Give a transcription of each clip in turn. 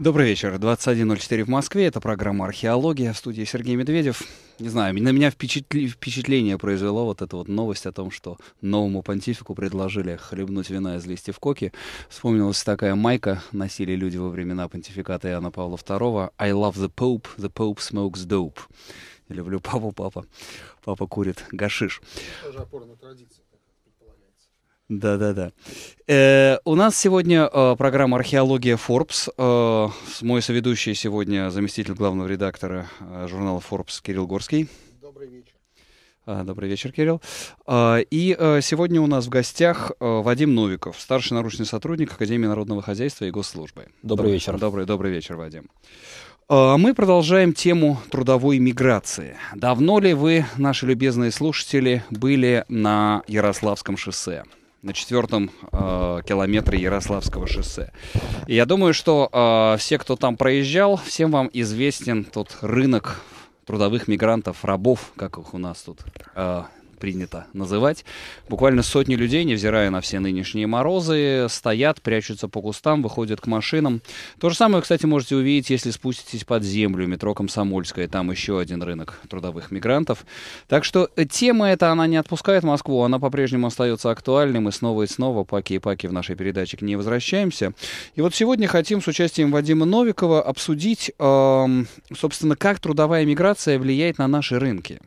Добрый вечер. 21.04 в Москве. Это программа «Археология» в студии Сергей Медведев. Не знаю, на меня впечатли... впечатление произвело вот эта вот новость о том, что новому понтифику предложили хлебнуть вина из листьев коки. Вспомнилась такая майка, носили люди во времена понтификата Иоанна Павла II. «I love the Pope, the Pope smokes dope». Я люблю папу, папа. Папа курит гашиш. Это тоже опора на да-да-да. Э, у нас сегодня э, программа «Археология Forbes». Э, мой соведущий сегодня заместитель главного редактора э, журнала Forbes Кирилл Горский. Добрый вечер. А, добрый вечер, Кирилл. А, и э, сегодня у нас в гостях э, Вадим Новиков, старший научный сотрудник Академии народного хозяйства и госслужбы. Добрый, добрый вечер. Добрый, добрый вечер, Вадим. А, мы продолжаем тему трудовой миграции. Давно ли вы, наши любезные слушатели, были на Ярославском шоссе? на четвертом э, а, километре Ярославского шоссе. И я думаю, что э, все, кто там проезжал, всем вам известен тот рынок трудовых мигрантов, рабов, как их у нас тут э, принято называть. Буквально сотни людей, невзирая на все нынешние морозы, стоят, прячутся по кустам, выходят к машинам. То же самое, кстати, можете увидеть, если спуститесь под землю, метро Комсомольское, там еще один рынок трудовых мигрантов. Так что тема эта, она не отпускает Москву, она по-прежнему остается актуальной. Мы снова и снова, паки и паки в нашей передаче к ней возвращаемся. И вот сегодня хотим с участием Вадима Новикова обсудить, э, собственно, как трудовая миграция влияет на наши рынки.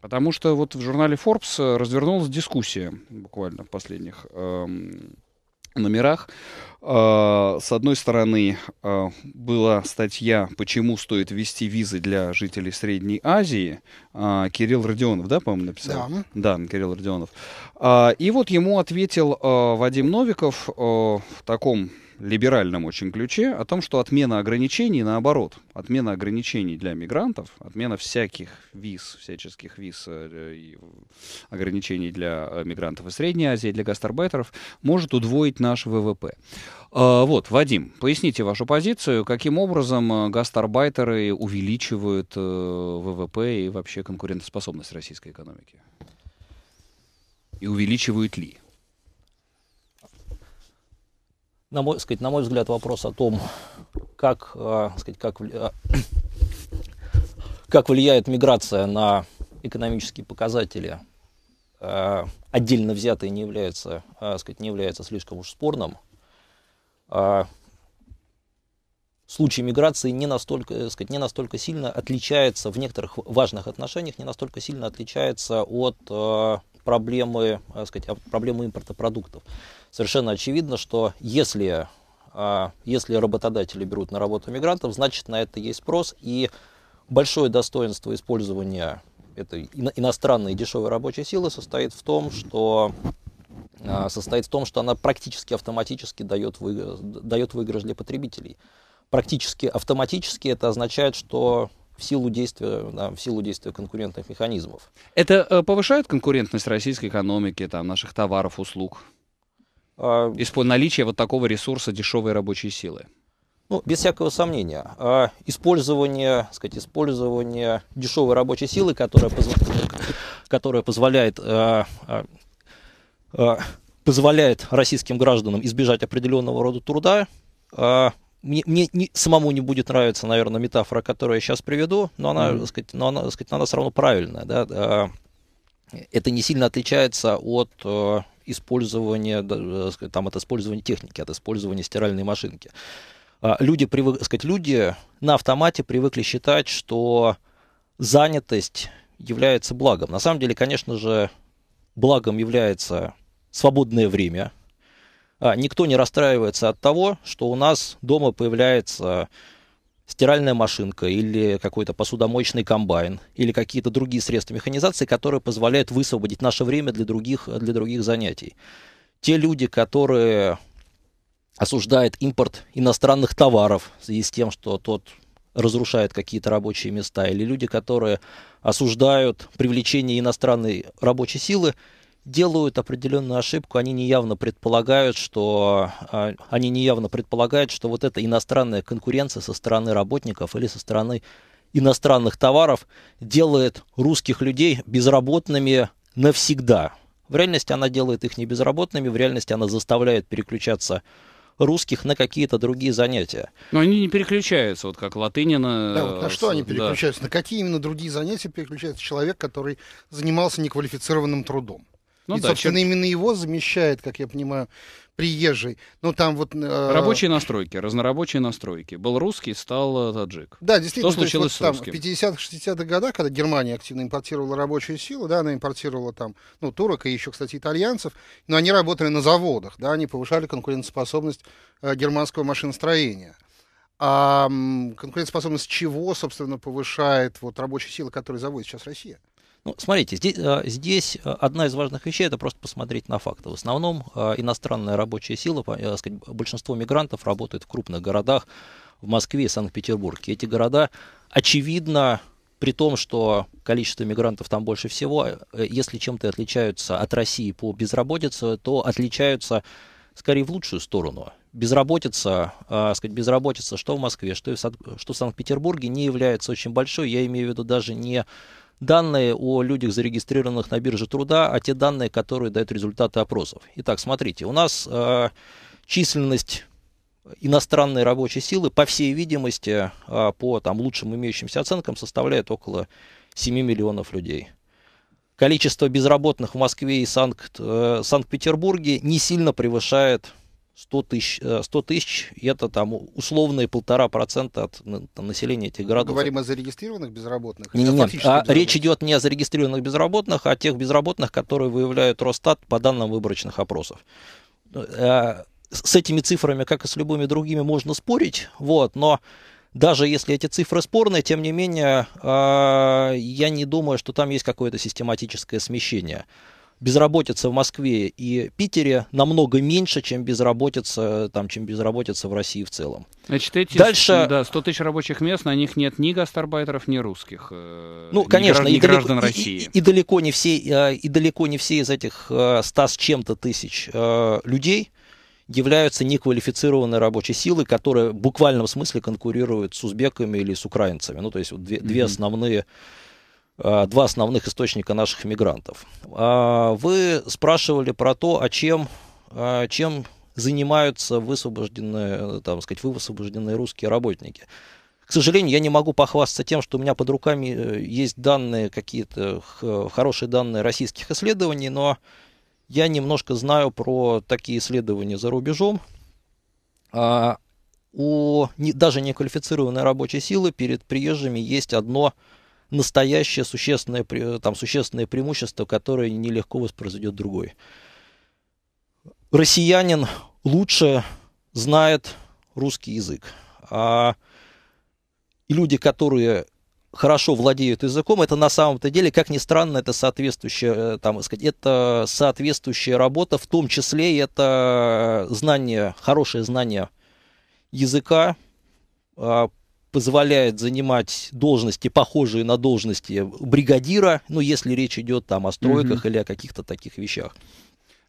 Потому что вот в журнале Forbes э, развернулась дискуссия буквально в последних э, номерах. Э, с одной стороны, э, была статья «Почему стоит ввести визы для жителей Средней Азии». Э, Кирилл Родионов, да, по-моему, написал? Да. Да, Кирилл Родионов. Э, и вот ему ответил э, Вадим Новиков э, в таком либеральном очень ключе о том, что отмена ограничений наоборот. Отмена ограничений для мигрантов, отмена всяких виз, всяческих виз, э, ограничений для э, мигрантов из Средней Азии, для гастарбайтеров, может удвоить наш ВВП. А, вот, Вадим, поясните вашу позицию, каким образом э, гастарбайтеры увеличивают ВВП и вообще конкурентоспособность российской экономики? И увеличивают ли? на мой, сказать, на мой взгляд, вопрос о том, как, э, сказать, как, э, как влияет миграция на экономические показатели, э, отдельно взятые не является, сказать, не является слишком уж спорным. Случай миграции не настолько, сказать, не настолько сильно отличается в некоторых важных отношениях, не настолько сильно отличается от проблемы, сказать, а, проблемы импорта продуктов совершенно очевидно, что если, а, если работодатели берут на работу мигрантов, значит на это есть спрос, и большое достоинство использования этой иностранной дешевой рабочей силы состоит в том, что а, состоит в том, что она практически автоматически дает, вы, дает выигрыш для потребителей. Практически автоматически это означает, что в силу действия, да, в силу действия конкурентных механизмов. Это э, повышает конкурентность российской экономики, там, наших товаров, услуг? из вот такого ресурса дешевой рабочей силы? Ну, без всякого сомнения. Использование, сказать, использование дешевой рабочей силы, которая, позв... которая позволяет, позволяет российским гражданам избежать определенного рода труда, мне, мне не, самому не будет нравиться, наверное, метафора, которую я сейчас приведу, но она, mm-hmm. сказать, но она, сказать, она все равно правильная. Да? Это не сильно отличается от использования, э, там, от использования техники, от использования стиральной машинки. А, люди, привык, э, сказать, люди на автомате привыкли считать, что занятость является благом. На самом деле, конечно же, благом является свободное время. А, никто не расстраивается от того, что у нас дома появляется стиральная машинка или какой-то посудомоечный комбайн или какие-то другие средства механизации, которые позволяют высвободить наше время для других, для других занятий. Те люди, которые осуждают импорт иностранных товаров в связи с тем, что тот разрушает какие-то рабочие места, или люди, которые осуждают привлечение иностранной рабочей силы, делают определенную ошибку, они неявно предполагают, что а, они неявно предполагают, что вот эта иностранная конкуренция со стороны работников или со стороны иностранных товаров делает русских людей безработными навсегда. В реальности она делает их не безработными, в реальности она заставляет переключаться русских на какие-то другие занятия. Но они не переключаются, вот как Латынина. Да, вот на что они переключаются? Да. На какие именно другие занятия переключается человек, который занимался неквалифицированным трудом? Ну, и, да, собственно, чем... именно его замещает, как я понимаю, приезжий. Ну, там вот... Э... Рабочие настройки, разнорабочие настройки. Был русский, стал э, таджик. Да, действительно. Что случилось есть, вот, там, в 50-60-х годах, когда Германия активно импортировала рабочую силу, да, она импортировала там, ну, турок и еще, кстати, итальянцев, но они работали на заводах, да, они повышали конкурентоспособность э, германского машиностроения. А конкурентоспособность чего, собственно, повышает вот рабочая сила, которую заводит сейчас Россия? Ну, смотрите, здесь, э, здесь э, одна из важных вещей это просто посмотреть на факты. В основном э, иностранная рабочая сила, сказать, большинство мигрантов работают в крупных городах, в Москве и Санкт-Петербурге. Эти города, очевидно, при том, что количество мигрантов там больше всего, если чем-то отличаются от России по безработице, то отличаются скорее в лучшую сторону. Безработица, э, сказать, безработица что в Москве, что, и в, что в Санкт-Петербурге не является очень большой. Я имею в виду даже не данные о людях, зарегистрированных на бирже труда, а те данные, которые дают результаты опросов. Итак, смотрите, у нас э, численность иностранной рабочей силы, по всей видимости, э, по там, лучшим имеющимся оценкам, составляет около 7 миллионов людей. Количество безработных в Москве и Санкт, э, Санкт-Петербурге не сильно превышает 100 тысяч, 100 э, тысяч это там условные полтора процента от там, населения этих ну, городов. Мы говорим о зарегистрированных безработных? Нет, нет. А, речь идет не о зарегистрированных безработных, а о тех безработных, которые выявляют Росстат по данным выборочных опросов. Э, с этими цифрами, как и с любыми другими, можно спорить, вот, но даже если эти цифры спорные, тем не менее, э, я не думаю, что там есть какое-то систематическое смещение безработица в Москве и Питере намного меньше, чем безработица, там, чем безработица в России в целом. Значит, эти Дальше... да, 100 тысяч рабочих мест, на них нет ни гастарбайтеров, ни русских. Э, ну, ни конечно, граждан, и, далеко, граждан России. И, и, и, далеко не все, э, и далеко не все из этих 100 э, с чем-то тысяч людей являются неквалифицированной рабочей силой, которая в буквальном смысле конкурирует с узбеками или с украинцами. Ну, то есть две, mm-hmm. две основные Э, два основных источника наших мигрантов. А, вы спрашивали про то, а чем, а, чем занимаются высвобожденные, там, сказать, высвобожденные русские работники. К сожалению, я не могу похвастаться тем, что у меня под руками э, есть данные какие-то, хорошие данные российских исследований, но я немножко знаю про такие исследования за рубежом. А, у не, даже неквалифицированной рабочей силы перед приезжими есть одно настоящее существенное, там, существенное преимущество, которое нелегко воспроизведет другой. Россиянин лучше знает русский язык. А люди, которые хорошо владеют языком, это на самом-то деле, как ни странно, это соответствующая, э, там, сказать, это соответствующая работа, в том числе и это знание, хорошее знание языка, а позволяет занимать должности, похожие на должности бригадира, ну, если речь идет там о стройках угу. или о каких-то таких вещах.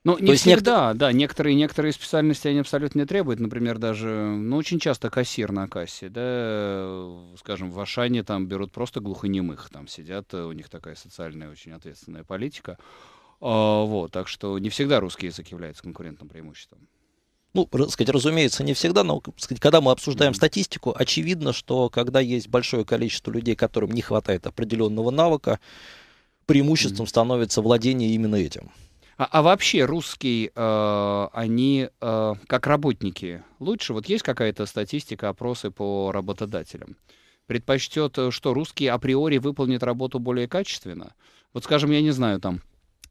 Ну, не То всегда, есть да, некоторые, некоторые специальности они абсолютно не требуют, например, даже, ну, очень часто кассир на кассе, да, скажем, в Ашане там берут просто глухонемых, там сидят, э, у них такая социальная очень ответственная политика, а, вот, так что не всегда русский язык является конкурентным преимуществом ну, сказать, разумеется, не всегда, но сказать, когда мы обсуждаем статистику, очевидно, что когда есть большое количество людей, которым не хватает определенного навыка, преимуществом становится владение именно этим. А, а вообще русские, э, они э, как работники лучше? Вот есть какая-то статистика, опросы по работодателям? Предпочтет, э, что русские априори выполнят работу более качественно? Вот, скажем, я не знаю, там,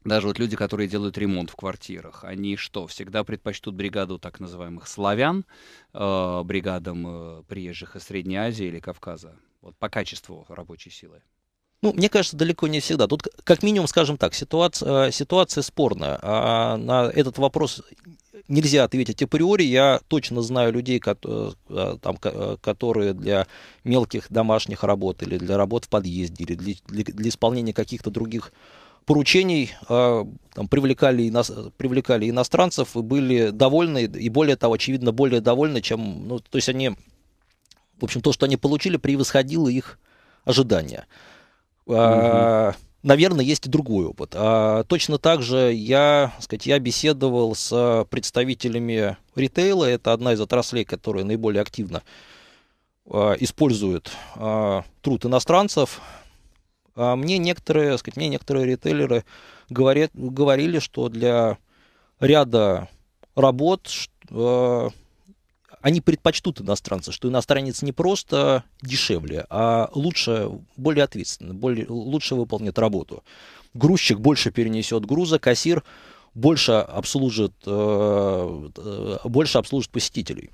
даже вот люди, которые делают ремонт в квартирах, они что, всегда предпочтут бригаду так называемых славян, э, бригадам э, приезжих из Средней Азии или Кавказа, вот по качеству рабочей силы? Ну, мне кажется, далеко не всегда. Тут, как минимум, скажем так, ситуация, э, ситуация спорная. А на этот вопрос нельзя ответить априори. Я точно знаю людей, э, там, э, которые для мелких домашних работ или для работ в подъезде, или для, для, для исполнения каких-то других поручений а, там, привлекали, ино... привлекали иностранцев и были довольны, и более того, очевидно, более довольны, чем, ну, то есть они, в общем, то, что они получили, превосходило их ожидания. Угу. А, наверное, есть и другой опыт. А, точно так же я, сказать, я беседовал с представителями ритейла, это одна из отраслей, которая наиболее активно а, использует а, труд иностранцев, а мне некоторые, сказать, мне некоторые ритейлеры говорят, говорили, что для ряда работ э, они предпочтут иностранца, что иностранец не просто дешевле, а лучше, более ответственно, более, лучше выполнит работу. Грузчик больше перенесет груза, кассир больше обслужит, э, э, больше обслужит посетителей.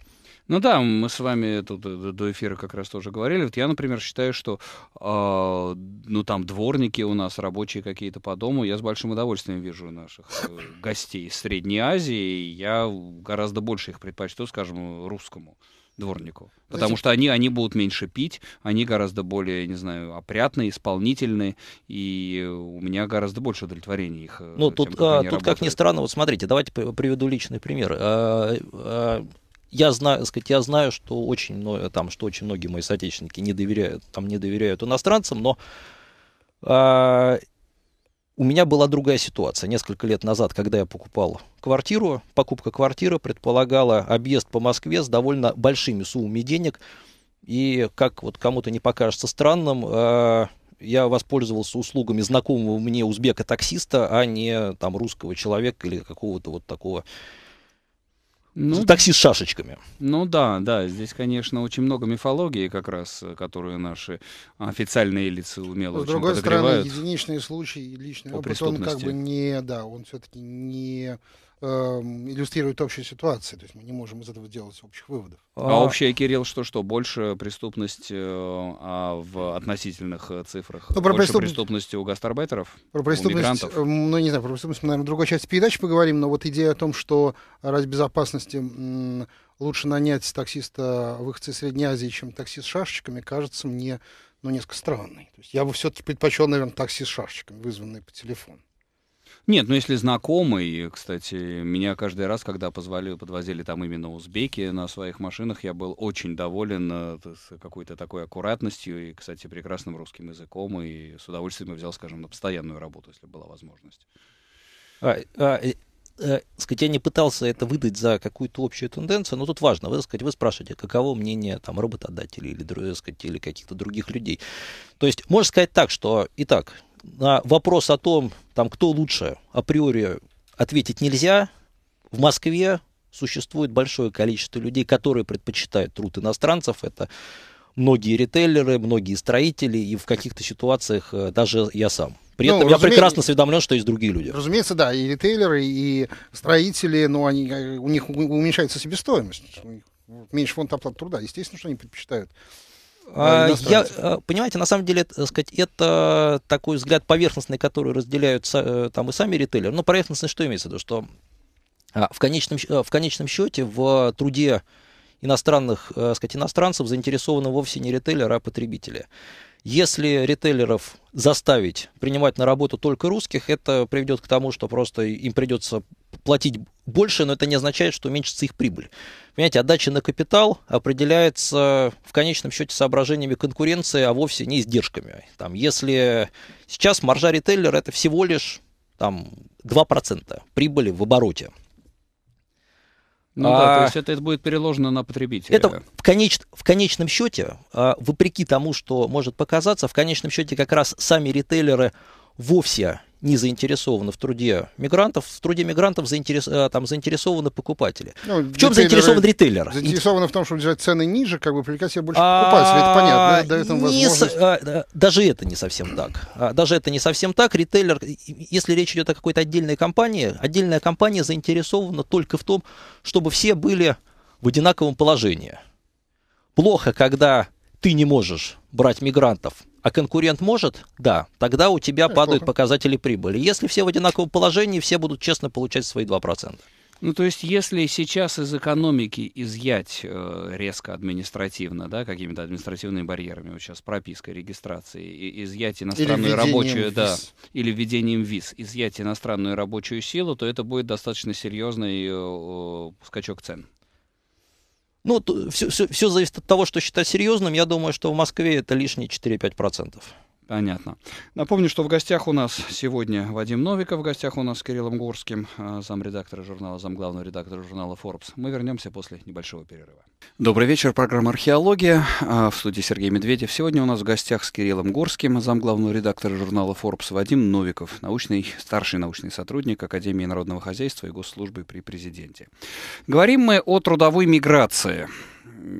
Ну да, мы с вами тут э, до эфира как раз тоже говорили. Вот я, например, считаю, что э, ну там дворники у нас, рабочие какие-то по дому, я с большим удовольствием вижу наших э, гостей из Средней Азии. И я гораздо больше их предпочту, скажем, русскому дворнику. Ну, Потому что они, они будут меньше пить, они гораздо более, не знаю, опрятные, исполнительные, и у меня гораздо больше удовлетворения их. Э, ну, тут, а, тут как ни странно, вот смотрите, давайте приведу личный пример. А, а, я знаю, сказать, я знаю, что очень, много, э, там, что очень многие мои соотечественники не доверяют, там, не доверяют иностранцам, но э, у меня была другая ситуация. Несколько лет назад, когда я покупал квартиру, покупка квартиры предполагала объезд по Москве с довольно большими суммами денег, и, как вот кому-то не покажется странным, э, я воспользовался услугами знакомого мне узбека-таксиста, а не там русского человека или какого-то вот такого ну, такси с шашечками. Ну да, да, здесь, конечно, очень много мифологии как раз, э, которую наши официальные лица умело С другой стороны, единичные случаи, личный опыт, он как бы не, да, он все-таки не э, иллюстрирует общую ситуацию. То есть мы не можем из этого делать общих выводов. А, а общая, Кирилл, что что? Больше преступность э, а в относительных э, цифрах? Ну, про больше преступ... преступности у гастарбайтеров? Про преступность, у э, ну не знаю, про преступность мы, наверное, в другой части передачи поговорим, но вот идея о том, что ради безопасности м, лучше нанять таксиста выходца из Средней Азии, чем таксист с шашечками, кажется мне ну, несколько странной. То есть я бы все-таки предпочел, наверное, такси с шашечками, вызванные по телефону. Нет, ну если знакомый, кстати, меня каждый раз, когда позвали, подвозили там именно узбеки на своих машинах, я был очень доволен э, какой-то такой аккуратностью и, кстати, прекрасным русским языком, и с удовольствием взял, скажем, на постоянную работу, если была возможность. А, а, э, э, сказать, я не пытался это выдать за какую-то общую тенденцию, но тут важно, вы, сказать, вы спрашиваете, каково мнение там, работодателей или, э, сказать, или каких-то других людей. То есть можно сказать так, что, итак, на вопрос о том, там, кто лучше, априори ответить нельзя. В Москве существует большое количество людей, которые предпочитают труд иностранцев. Это многие ритейлеры, многие строители, и в каких-то ситуациях э, даже я сам. При ну, этом разуме... я прекрасно осведомлен, что есть другие люди. Разумеется, да, и ритейлеры, и строители, но они, э, у них уменьшается себестоимость, у них меньше фонд оплаты труда. Естественно, что они предпочитают а, я, э, понимаете, на самом деле, так э, сказать, это такой взгляд поверхностный, который разделяют э, там и сами ритейлеры. Но ну, поверхностный что имеется в виду? Что а, в конечном, в конечном счете в труде иностранных, сказать, иностранцев заинтересованы вовсе не ритейлеры, а потребители. Если ритейлеров заставить принимать на работу только русских, это приведет к тому, что просто им придется платить больше, но это не означает, что уменьшится их прибыль. Понимаете, отдача на капитал определяется в конечном счете соображениями конкуренции, а вовсе не издержками. Там, если сейчас маржа ритейлера это всего лишь там, 2% прибыли в обороте. Ну а... да, то а есть это, это будет переложено на потребителя. Это в, конеч... в конечном счете, а, вопреки тому, что может показаться, в конечном счете как раз сами ритейлеры вовсе не заинтересованы в труде мигрантов, в труде мигрантов заинтерес, э, там, заинтересованы покупатели. Ну, в чем заинтересован ритейлер? Заинтересованы в том, чтобы держать цены ниже, как бы привлекать себе больше а, покупателей. Это понятно, дает им возможность. А, даже это не совсем так. А, даже это не совсем так. Ритейлер, если речь идет о какой-то отдельной компании, отдельная компания заинтересована только в том, чтобы все были в одинаковом положении. Плохо, когда ты не можешь брать мигрантов а конкурент может, да, тогда у тебя Неплохо. Ну, падают показатели прибыли. Если все в одинаковом положении, все будут честно получать свои 2%. Ну, то есть, если сейчас из экономики изъять э, резко административно, да, какими-то административными барьерами, вот сейчас прописка, регистрации, и, изъять иностранную или рабочую, виз. да, или введением виз, изъять иностранную рабочую силу, то это будет достаточно серьезный э, э, скачок цен. Ну, все, все, все зависит от того, что считать серьезным. Я думаю, что в Москве это лишние 4-5%. Понятно. Напомню, что в гостях у нас сегодня Вадим Новиков, в гостях у нас с Кириллом Горским, а, замредактора журнала, замглавного редактора журнала Forbes. Мы вернемся после небольшого перерыва. Добрый вечер, программа «Археология». А, в студии Сергей Медведев. Сегодня у нас в гостях с Кириллом Горским, замглавного редактора журнала Forbes, Вадим Новиков, научный, старший научный сотрудник Академии народного хозяйства и госслужбы при президенте. Говорим мы о трудовой миграции –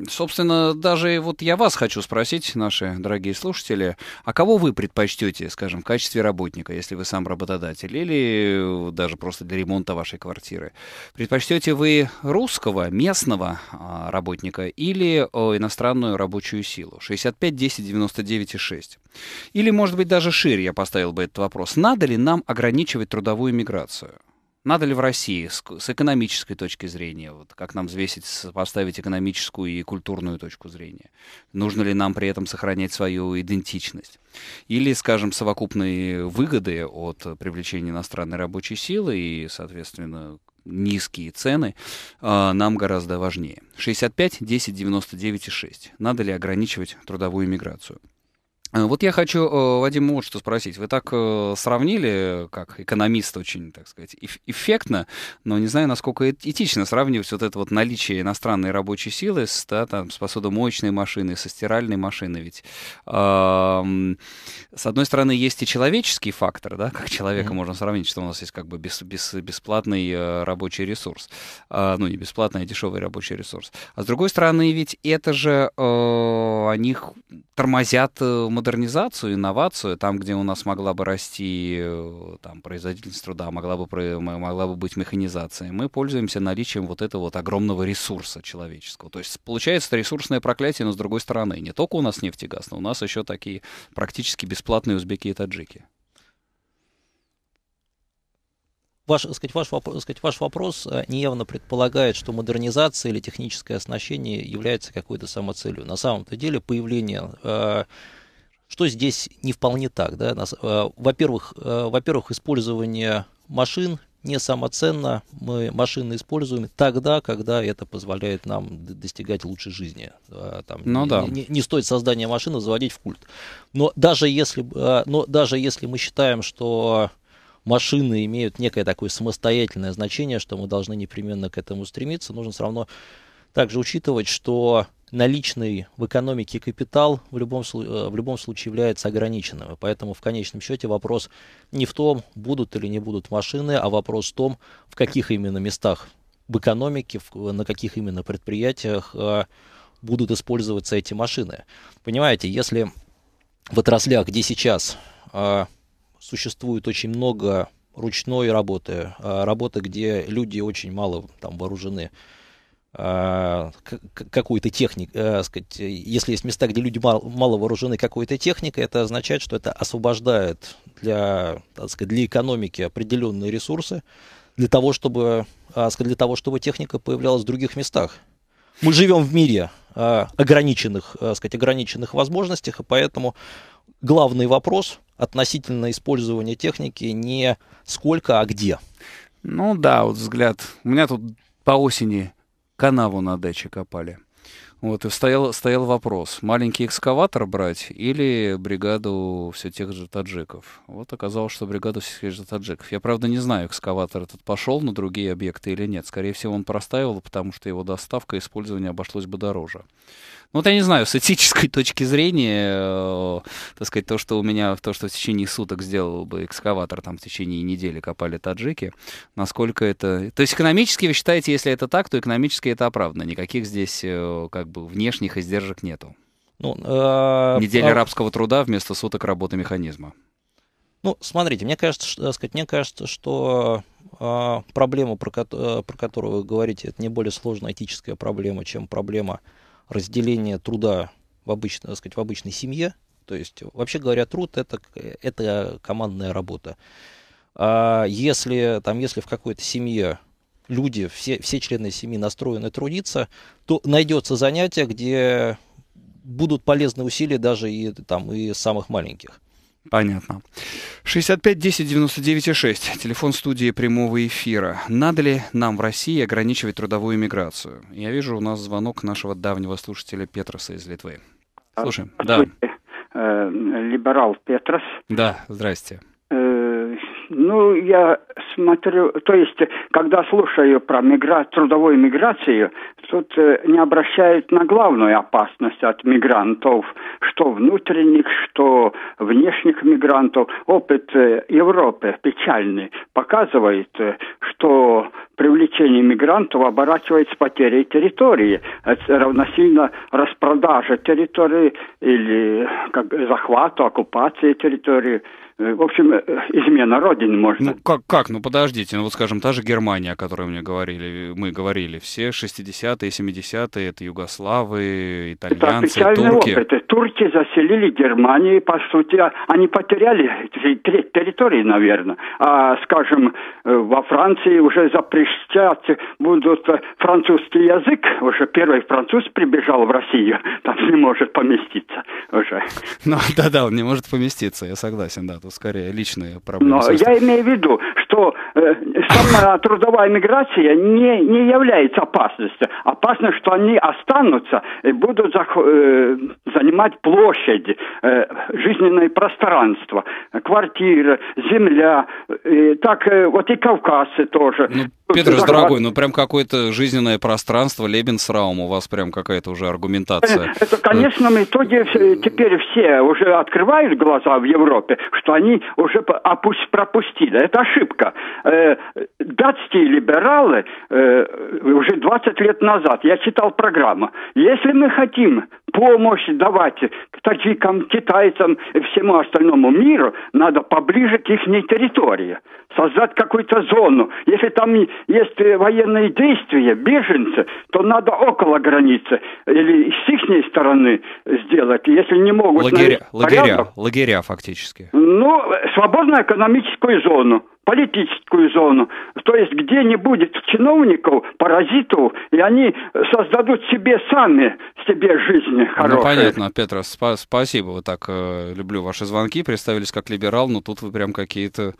Собственно, даже вот я вас хочу спросить, наши дорогие слушатели, а кого вы предпочтете, скажем, в качестве работника, если вы сам работодатель, или э, даже просто для ремонта вашей квартиры? Предпочтете вы русского, местного а, работника или иностранную рабочую силу? 65 10 99 и 6. Или, может быть, даже шире я поставил бы этот вопрос. Надо ли нам ограничивать трудовую миграцию? Надо ли в России с, с экономической точки зрения, вот как нам взвесить, поставить экономическую и культурную точку зрения? Нужно ли нам при этом сохранять свою идентичность? Или, скажем, совокупные выгоды от привлечения иностранной рабочей силы и, соответственно, низкие цены э, нам гораздо важнее. 65, 10, 99 и 6. Надо ли ограничивать трудовую миграцию? А, вот я хочу, э, Вадим, вот что спросить. Вы так э, сравнили, как экономист очень, так сказать, эффектно, но не знаю, насколько этично сравнивать вот это вот наличие иностранной рабочей силы с, да, там, с посудомоечной машиной, со стиральной машиной. Ведь, э, с одной стороны, есть и человеческий фактор, да, как человека mm-hmm. можно сравнить, что у нас есть как бы бес, бес, бесплатный э, рабочий ресурс. Э, ну, не бесплатный, а дешевый рабочий ресурс. А с другой стороны, ведь это же э, они тормозят модернизацию модернизацию, инновацию, там, где у нас могла бы расти э, там, производительность труда, могла бы, могла бы быть механизация, мы пользуемся наличием вот этого вот огромного ресурса человеческого. То есть получается ресурсное проклятие, но с другой стороны, не только у нас нефть и газ, но у нас еще такие практически бесплатные узбеки и таджики. ваш, э, сказать, ваш, вопрос, сказать, ваш вопрос неявно предполагает, что модернизация или техническое оснащение является какой-то самоцелью. На самом-то деле появление э, что здесь не вполне так? Да? Э, во-первых, э, во-первых, использование машин не самоценно. Мы машины используем тогда, когда это позволяет нам достигать лучшей жизни. Там, ну, не, да. не, не стоит создание машины заводить в культ. Но даже если, э, но даже если мы считаем, что машины имеют некое такое самостоятельное значение, что мы должны непременно к этому стремиться, нужно все равно также учитывать, что наличный в экономике капитал в любом, э, в любом случае является ограниченным. поэтому в конечном счете вопрос не в том, будут или не будут машины, а вопрос в том, в каких именно местах в экономике, в, на каких именно предприятиях э, будут использоваться эти машины. Понимаете, если в отраслях, где сейчас э, существует очень много ручной работы, э, работы, где люди очень мало там вооружены, а, какую то технику, э, сказать, э, если есть места, где люди мало, мало вооружены какой-то техникой, это означает, что это освобождает для, так сказать, для экономики определенные ресурсы для того, чтобы, а, сказать, для того, чтобы техника появлялась в других местах. Мы живем в мире а, ограниченных, э, сказать, ограниченных возможностях, и поэтому главный вопрос относительно использования техники не сколько, а где. Ну да, вот взгляд. У меня тут по осени канаву на даче копали. Вот, и стоял, стоял вопрос, маленький экскаватор брать или бригаду все тех же таджиков. Вот оказалось, что бригаду всех тех же таджиков. Я, правда, не знаю, экскаватор этот пошел на другие объекты или нет. Скорее всего, он простаивал, потому что его доставка и использование обошлось бы дороже. Ну, вот я не знаю, с этической точки зрения, э, так сказать, то, что у меня, то, что в течение суток сделал бы экскаватор, там в течение недели копали таджики, насколько это... То есть экономически вы считаете, если это так, то экономически это оправдано. Никаких здесь э, как как бы внешних издержек нету. Ну, э, Неделя а... рабского труда вместо суток работы механизма. Ну, смотрите, мне кажется, что, э, сказать, мне кажется, что э, проблема, про, ко э, про которую вы говорите, это не более сложная этическая проблема, чем проблема разделения труда в, обычно, сказать, в обычной семье. То есть, вообще говоря, труд это, это командная работа. А если, там, если в какой-то семье люди, все, все члены семьи настроены трудиться, то найдется занятие, где будут полезны усилия даже и, там, и самых маленьких. Понятно. 65 10 99 6. Телефон студии прямого эфира. Надо ли нам в России ограничивать трудовую миграцию? Я вижу у нас звонок нашего давнего слушателя Петроса из Литвы. Слушаем. Да. Э, э, либерал Петрос. Да, здрасте. Ну, я смотрю, то есть, когда слушаю про мигра... трудовую миграцию, тут э, не обращают на главную опасность от мигрантов, что внутренних, что внешних мигрантов. Опыт э, Европы печальный показывает, э, что привлечение мигрантов оборачивается потерей территории. Это равносильно распродаже территории или как, захвату, оккупации территории в общем, измена Родины можно. Ну как, как? Ну подождите, ну вот скажем, та же Германия, о которой мне говорили, мы говорили, все 60-е, 60-е, 70-е, это югославы, итальянцы, это турки. Опыт. Э, турки заселили Германию, по сути, а они потеряли территории, наверное. А, скажем, э, во Франции уже запрещать будут э, французский язык. Уже первый француз прибежал в Россию, там не может поместиться уже. Ну, да-да, он не может поместиться, я согласен, да, тут скорее личные проблемы. Но я имею в виду, что сама трудовая миграция не, не является опасностью. Опасно, что они останутся и будут зах, э, занимать площади, э, жизненное пространство, квартиры, земля. И э, так э, вот и кавказцы тоже. Ну, Петр, захват... дорогой, ну прям какое-то жизненное пространство Лебенсраум, у вас прям какая-то уже аргументация. Э, это, конечно, в итоге теперь все уже открывают глаза в Европе, что они уже пропустили. Это ошибка. Э, Э, датские либералы э, уже 20 лет назад, я читал программу, если мы хотим помощь давать таджикам, китайцам и всему остальному миру, надо поближе к их территории, создать какую-то зону. Если там есть военные действия, беженцы, то надо около границы или с их стороны сделать, если не могут... Лагеря, лагеря, порядок, лагеря фактически. Ну, э, свободную экономическую зону политическую зону. То есть где не будет чиновников, паразитов, и они создадут себе сами себе жизни хорошие. Ну, понятно, Петра, спа- спасибо. вот так э, люблю ваши звонки. Представились как либерал, но тут вы прям какие-то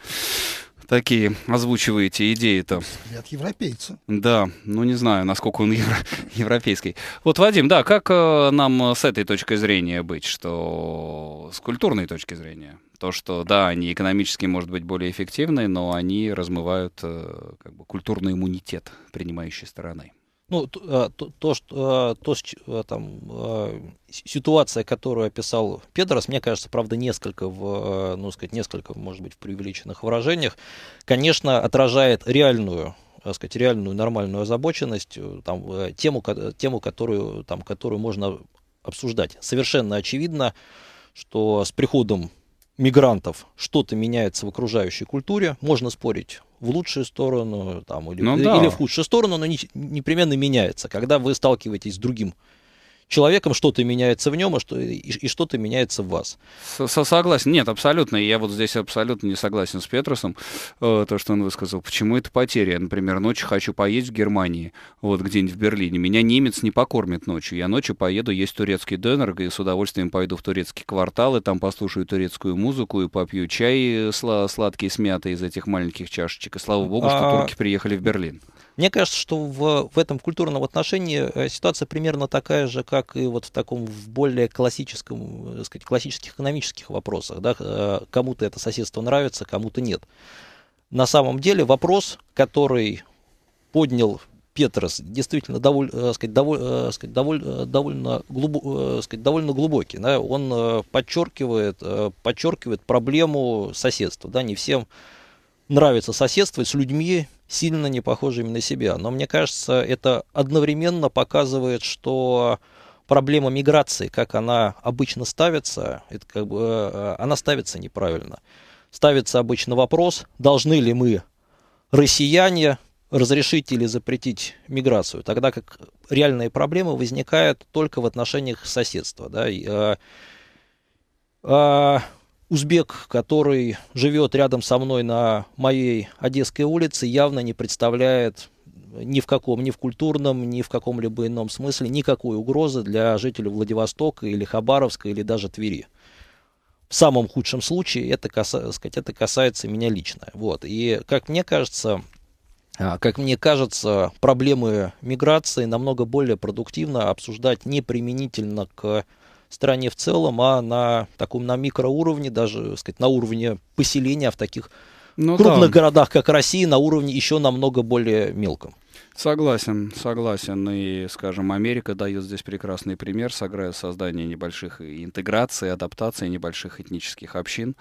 такие озвучиваете идеи-то. от европейца. Да, ну не знаю, насколько он евро- европейский. Вот, Вадим, да, как э, нам с этой точки зрения быть, что с культурной точки зрения? То, что, да, они экономически, может быть, более эффективны, но они размывают э, как бы, культурный иммунитет принимающей стороны. Ну, э, то, то, что, э, то, там, ситуация, которую описал Педрос, мне кажется, правда, несколько, в, ну, сказать, несколько, может быть, в преувеличенных выражениях, конечно, отражает реальную сказать, реальную нормальную озабоченность, там, тему, тему которую, там, которую можно обсуждать. Совершенно очевидно, что с приходом мигрантов что-то меняется в окружающей культуре, можно спорить в лучшую сторону там, или, ну, да. или в худшую сторону, но не, непременно меняется. Когда вы сталкиваетесь с другим человеком, что-то меняется в нем, а что, и, и что-то меняется в вас. С Согласен. Нет, абсолютно. Я вот здесь абсолютно не согласен с Петросом, э, то, что он высказал. Почему это потеря? например, ночью хочу поесть в Германии, вот где-нибудь в Берлине. Меня немец не покормит ночью. Я ночью поеду есть турецкий донор, и с удовольствием пойду в турецкий квартал, и там послушаю турецкую музыку, и попью чай э, сладкий с мятой из этих маленьких чашечек. И слава богу, что а, турки приехали в Берлин. Мне кажется, что в, в этом культурном отношении э, ситуация примерно такая же, как и вот в таком в более классическом, э, так сказать, классических экономических вопросах. Да? Э, кому-то это соседство нравится, кому-то нет. На самом деле вопрос, который поднял Петрос, действительно довольно, сказать, довольно, сказать, доволь, довольно, глубо, сказать, довольно глубокий. Да? Он подчеркивает, подчеркивает проблему соседства. Да? Не всем нравится соседствовать с людьми, сильно не похожими на себя. Но мне кажется, это одновременно показывает, что проблема миграции, как она обычно ставится, это как бы, э, э, она ставится неправильно. Ставится обычно вопрос, должны ли мы, россияне, разрешить или запретить миграцию, тогда как реальные проблемы возникают только в отношениях соседства. Да? Э, Узбек, который живет рядом со мной на моей Одесской улице, явно не представляет ни в каком, ни в культурном, ни в каком-либо ином смысле никакой угрозы для жителей Владивостока или Хабаровска или даже Твери. В самом худшем случае это, сказать, это касается меня лично. Вот. И как мне кажется, а, как мне кажется, проблемы миграции намного более продуктивно обсуждать не применительно к стране в целом, а на таком на микроуровне, даже сказать, на уровне поселения в таких ну, крупных да. городах, как Россия, на уровне еще намного более мелком. Согласен, согласен. И, скажем, Америка дает здесь прекрасный пример, создание небольших интеграций, адаптации небольших этнических общин.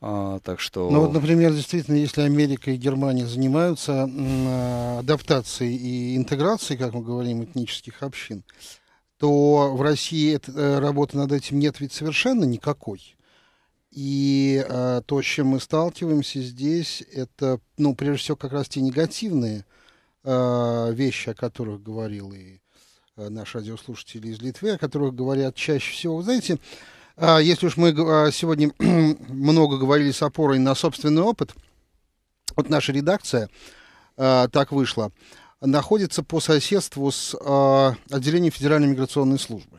А, так что... Ну вот, например, действительно, если Америка и Германия занимаются а, адаптацией и интеграцией, как мы говорим, этнических общин, то в России э, работы над этим нет ведь совершенно никакой. И э, то, с чем мы сталкиваемся здесь, это, ну, прежде всего, как раз те негативные э, вещи, о которых говорил и э, наш радиослушатель из Литвы, о которых говорят чаще всего. Вы знаете, э, если уж мы э, сегодня много говорили с опорой на собственный опыт, вот наша редакция э, так вышла – находится по соседству с а, отделением Федеральной миграционной службы.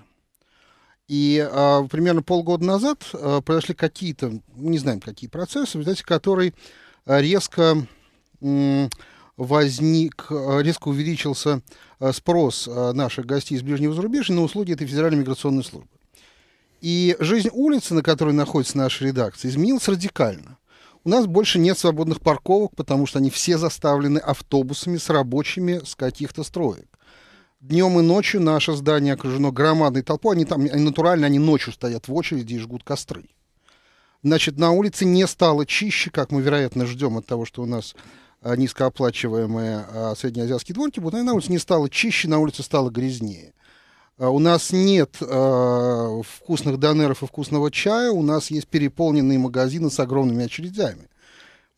И а, примерно полгода назад а, произошли какие-то, не знаем какие процессы, в результате которой резко возник, а, резко увеличился а, спрос наших гостей из ближнего зарубежья на услуги этой Федеральной миграционной службы. И жизнь улицы, на которой находится наша редакция, изменилась радикально. У нас больше нет свободных парковок, потому что они все заставлены автобусами с рабочими с каких-то строек. Днем и ночью наше здание окружено громадной толпой. Они там, они, натурально, они ночью стоят в очереди и жгут костры. Значит, на улице не стало чище, как мы, вероятно, ждем от того, что у нас а, низкооплачиваемые а, среднеазиатские дворники, вот на улице не стало чище, на улице стало грязнее. А, у нас нет э, вкусных донеров и вкусного чая, у нас есть переполненные магазины с огромными очередями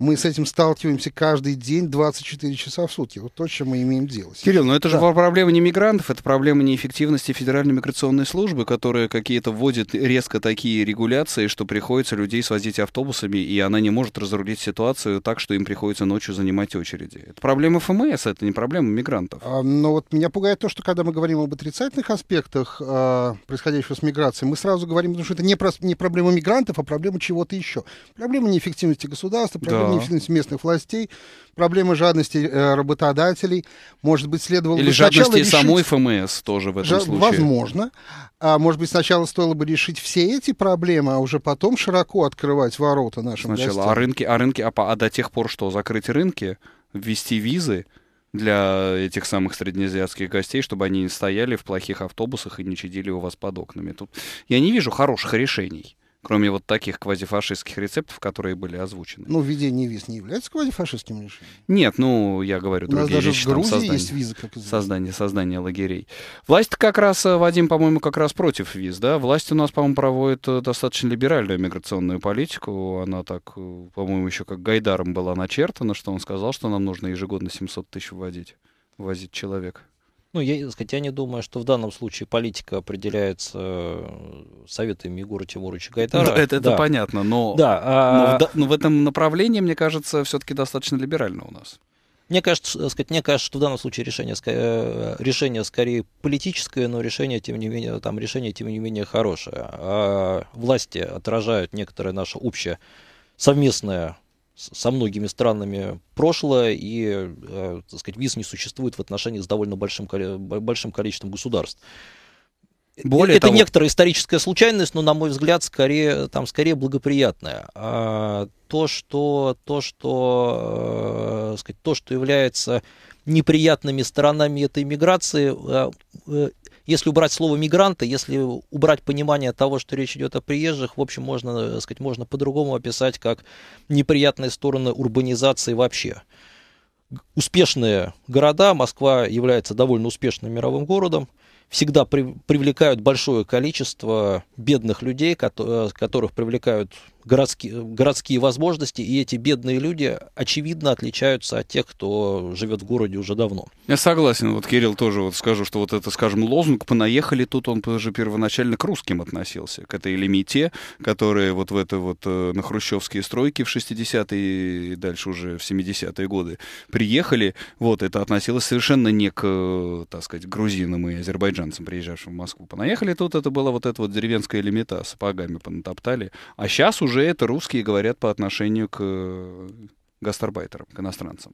мы с этим сталкиваемся каждый день 24 часа в сутки. Вот то, чем мы имеем дело. Сейчас. Кирилл, но ну это да. же проблема не мигрантов, это проблема неэффективности Федеральной миграционной службы, которая какие-то вводит резко такие регуляции, что приходится людей свозить автобусами, и она не может разрулить ситуацию так, что им приходится ночью занимать очереди. Это проблема ФМС, это не проблема мигрантов. А, но вот меня пугает то, что когда мы говорим об отрицательных аспектах а, происходящего с миграцией, мы сразу говорим, потому что это не, про, не проблема мигрантов, а проблема чего-то еще. Проблема неэффективности государства, проблема да ограниченность местных властей, проблемы жадности э, работодателей, может быть, следовало Или бы жадности решить... самой ФМС тоже в этом Жад... случае. Возможно. А может быть, сначала стоило бы решить все эти проблемы, а уже потом широко открывать ворота нашим Сначала гостям. а рынки, а рынки, а, по, а до тех пор что, закрыть рынки, ввести визы? для этих самых среднеазиатских гостей, чтобы они не стояли в плохих автобусах и не чадили у вас под окнами. Тут я не вижу хороших решений кроме вот таких квазифашистских рецептов, которые были озвучены. Ну, введение виз не является квазифашистским решением? Нет, ну, я говорю, другие У нас даже вещи, в Грузии там, создание, есть визы, как известно. Создание, создание лагерей. Власть как раз, э, Вадим, по-моему, как раз против виз, да? Власть у нас, по-моему, проводит э, достаточно либеральную миграционную политику. Она так, э, по-моему, еще как Гайдаром была начертана, что он сказал, что нам нужно ежегодно 700 тысяч вводить, ввозить человек. Ну, я, сказать, я не думаю, что в данном случае политика определяется э, советами Егора Тимуровича Гайтара. Да, это, это понятно, но, да, а... но, в, а, но в этом направлении, мне кажется, все-таки достаточно либерально у нас. Мне кажется, э, сказать, мне кажется, что в данном случае решение, э, решение скорее политическое, но решение, тем не менее, там, решение, тем не менее, хорошее. А власти отражают некоторое наше общее совместное со многими странами прошлое, и, э, так сказать, виз не существует в отношении с довольно большим, большим количеством государств. Э, Более это того... некоторая историческая случайность, но, на мой взгляд, скорее, там, скорее благоприятная. А то, что, то, что, э, сказать, то, что является неприятными сторонами этой миграции, а, э, если убрать слово мигранты, если убрать понимание того, что речь идет о приезжих, в общем, можно, э, сказать, можно по-другому описать как неприятные стороны урбанизации вообще. Успешные города, Москва является довольно успешным мировым городом, всегда при, привлекают большое количество бедных людей, ко э, которых привлекают городские, городские возможности, и эти бедные люди, очевидно, отличаются от тех, кто живет в городе уже давно. Я согласен. Вот Кирилл тоже вот скажу, что вот это, скажем, лозунг «понаехали» тут, он же первоначально к русским относился, к этой лимите, которые вот в это вот э, на хрущевские стройки в 60-е и дальше уже в 70-е годы приехали. Вот, это относилось совершенно не к, э, так сказать, грузинам и азербайджанцам, приезжавшим в Москву. Понаехали тут, это была вот эта вот деревенская лимита, сапогами понатоптали. А сейчас уже уже это русские говорят по отношению к э, гастарбайтерам, к иностранцам.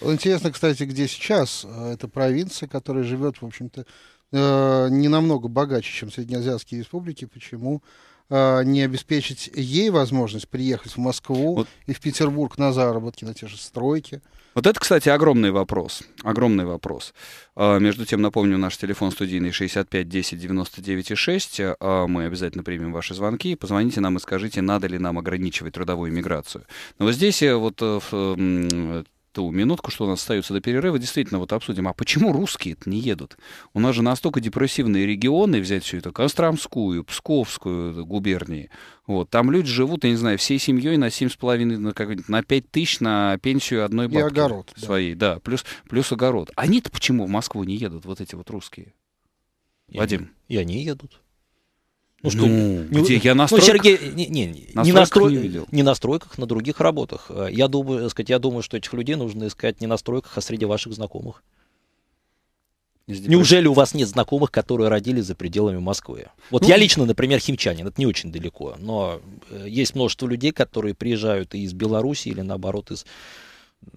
Интересно, кстати, где сейчас. Э, эта провинция, которая живет, в общем-то, э, не намного богаче, чем Среднеазиатские республики. Почему? А, не обеспечить ей возможность приехать в Москву вот. и в Петербург на заработки, на те же стройки. Вот это, кстати, огромный вопрос. Огромный вопрос. А, между тем, напомню, наш телефон студийный 65 10 99 6. А мы обязательно примем ваши звонки. Позвоните нам и скажите, надо ли нам ограничивать трудовую миграцию. Но вот здесь вот э, ту минутку, что у нас остается до перерыва, действительно вот обсудим, а почему русские не едут? У нас же настолько депрессивные регионы, взять всю эту Костромскую, Псковскую э, губернии, вот, там люди живут, я не знаю, всей семьей на 7,5, на, как, на 5 тысяч на пенсию одной бабки. И огород. Своей, да, да плюс, плюс огород. Они-то почему в Москву не едут, вот эти вот русские? И Вадим? Они, и они едут. Ну, что, ну, не, где я ну, настройках? Ну, Сергей, не, не, не, не, настро... не, видел. не на стройках, на других работах. Э, я думаю, сказать, я думаю, что этих людей нужно искать не на стройках, а среди ваших знакомых. Неужели у вас нет знакомых, которые родились за пределами Москвы? Вот ну, я лично, например, химчанин, это не очень далеко, но э, есть множество людей, которые приезжают и из Беларуси или наоборот из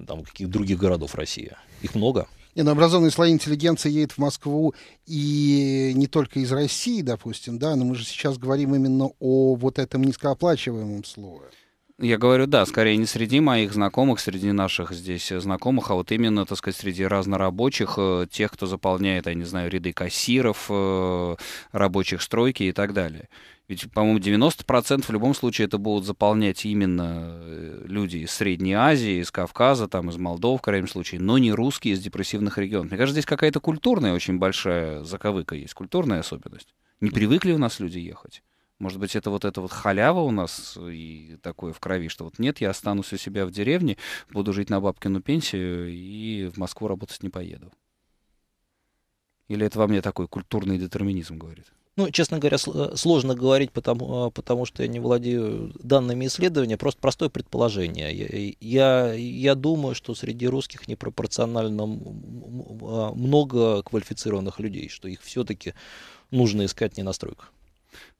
там, каких других городов России. Их много. Не, ну, образованные слои интеллигенции едет в Москву и не только из России, допустим, да, но мы же сейчас говорим именно о вот этом низкооплачиваемом слое. Я говорю, да, скорее не среди моих знакомых, среди наших здесь знакомых, а вот именно, так сказать, среди разнорабочих, э, тех, кто заполняет, я не знаю, ряды кассиров, э, рабочих стройки и так далее. Ведь, по-моему, 90% в любом случае это будут заполнять именно э, люди из Средней Азии, из Кавказа, там, из Молдовы, в крайнем случае, но не русские из депрессивных регионов. Мне кажется, здесь какая-то культурная очень большая заковыка есть, культурная особенность. Не привыкли у нас люди ехать. Может быть, это вот эта вот халява у нас э, и такое в крови, что вот нет, я останусь у себя в деревне, буду жить на бабкину пенсию и в Москву работать не поеду. Или это во мне такой культурный детерминизм говорит? Ну, честно говоря, э, сложно говорить, потому, а, потому что я не владею данными исследования. Просто простое предположение. Я, я думаю, что среди русских непропорционально а, много квалифицированных людей, что их все-таки нужно искать не на стройках.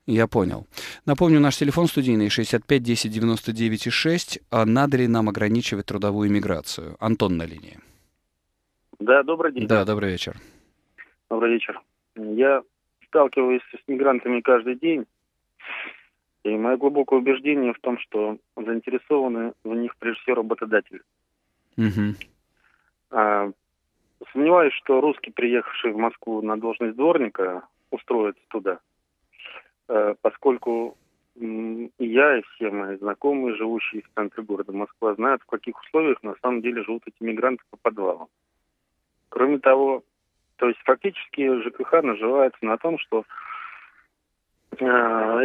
Я понял. Напомню, наш телефон студийный 65 10 99 6. А надо ли нам ограничивать трудовую миграцию? Антон на линии. Да, добрый день. Да, добрый вечер. Добрый вечер. Я сталкиваюсь с мигрантами каждый день. И мое глубокое убеждение в том, что заинтересованы в них прежде всего работодатели. Угу. А, сомневаюсь, что русский, приехавший в Москву на должность дворника, устроится туда, а, поскольку и я, и все мои знакомые, живущие в центре города Москва, знают, в каких условиях на самом деле живут эти мигранты по подвалам. Кроме того, то есть фактически ЖКХ наживается на том, что э,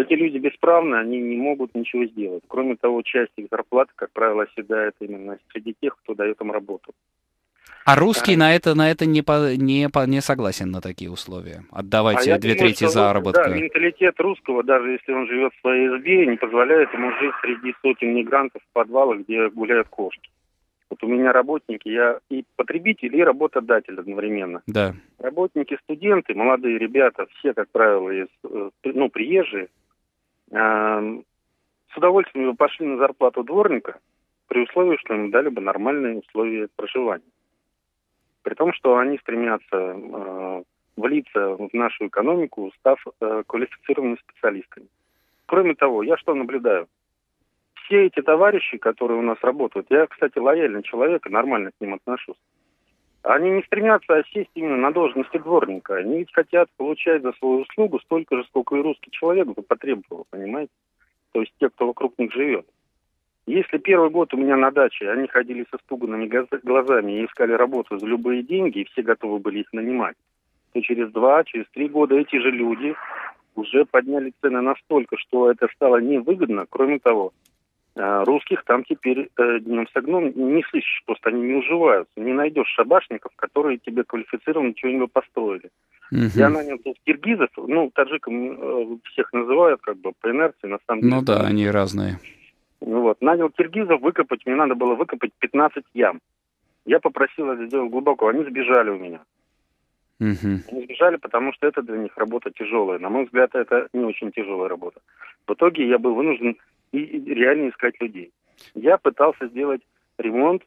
эти люди бесправны, они не могут ничего сделать. Кроме того, часть их зарплаты, как правило, оседает именно среди тех, кто дает им работу. А русский а, на это на это не по, не по, не согласен на такие условия. Отдавайте а две трети заработка. Да, менталитет русского, даже если он живет в своей избе, не позволяет ему жить среди сотен мигрантов в подвалах, где гуляют кошки. Вот у меня работники, я и потребитель, и работодатель одновременно. Да. Работники, студенты, молодые ребята, все, как правило, из, э, ну, приезжие, э, с удовольствием бы пошли на зарплату дворника, при условии, что им дали бы нормальные условия проживания. При том, что они стремятся э, влиться в нашу экономику, став э, квалифицированными специалистами. Кроме того, я что наблюдаю? все эти товарищи, которые у нас работают, я, кстати, лояльный человек и нормально к ним отношусь, они не стремятся осесть именно на должности дворника. Они ведь хотят получать за свою услугу столько же, сколько и русский человек бы потребовал, понимаете? То есть те, кто вокруг них живет. Если первый год у меня на даче они ходили со спуганными глазами и искали работу за любые деньги, и все готовы были их нанимать, то через два, через три года эти же люди уже подняли цены настолько, что это стало невыгодно. Кроме того, а русских там теперь э, днем с огнем не слышишь, просто они не уживаются. Не найдешь шабашников, которые тебе квалифицированно чего-нибудь построили. Угу. Я нанял тут киргизов, ну, таджикам э, всех называют как бы по инерции, на самом ну деле. Ну да, они разные. Ну вот, нанял киргизов выкопать, мне надо было выкопать 15 ям. Я попросил это сделать глубоко, они сбежали у меня. Угу. Они сбежали, потому что это для них работа тяжелая. На мой взгляд, это не очень тяжелая работа. В итоге я был вынужден и реально искать людей. Я пытался сделать ремонт,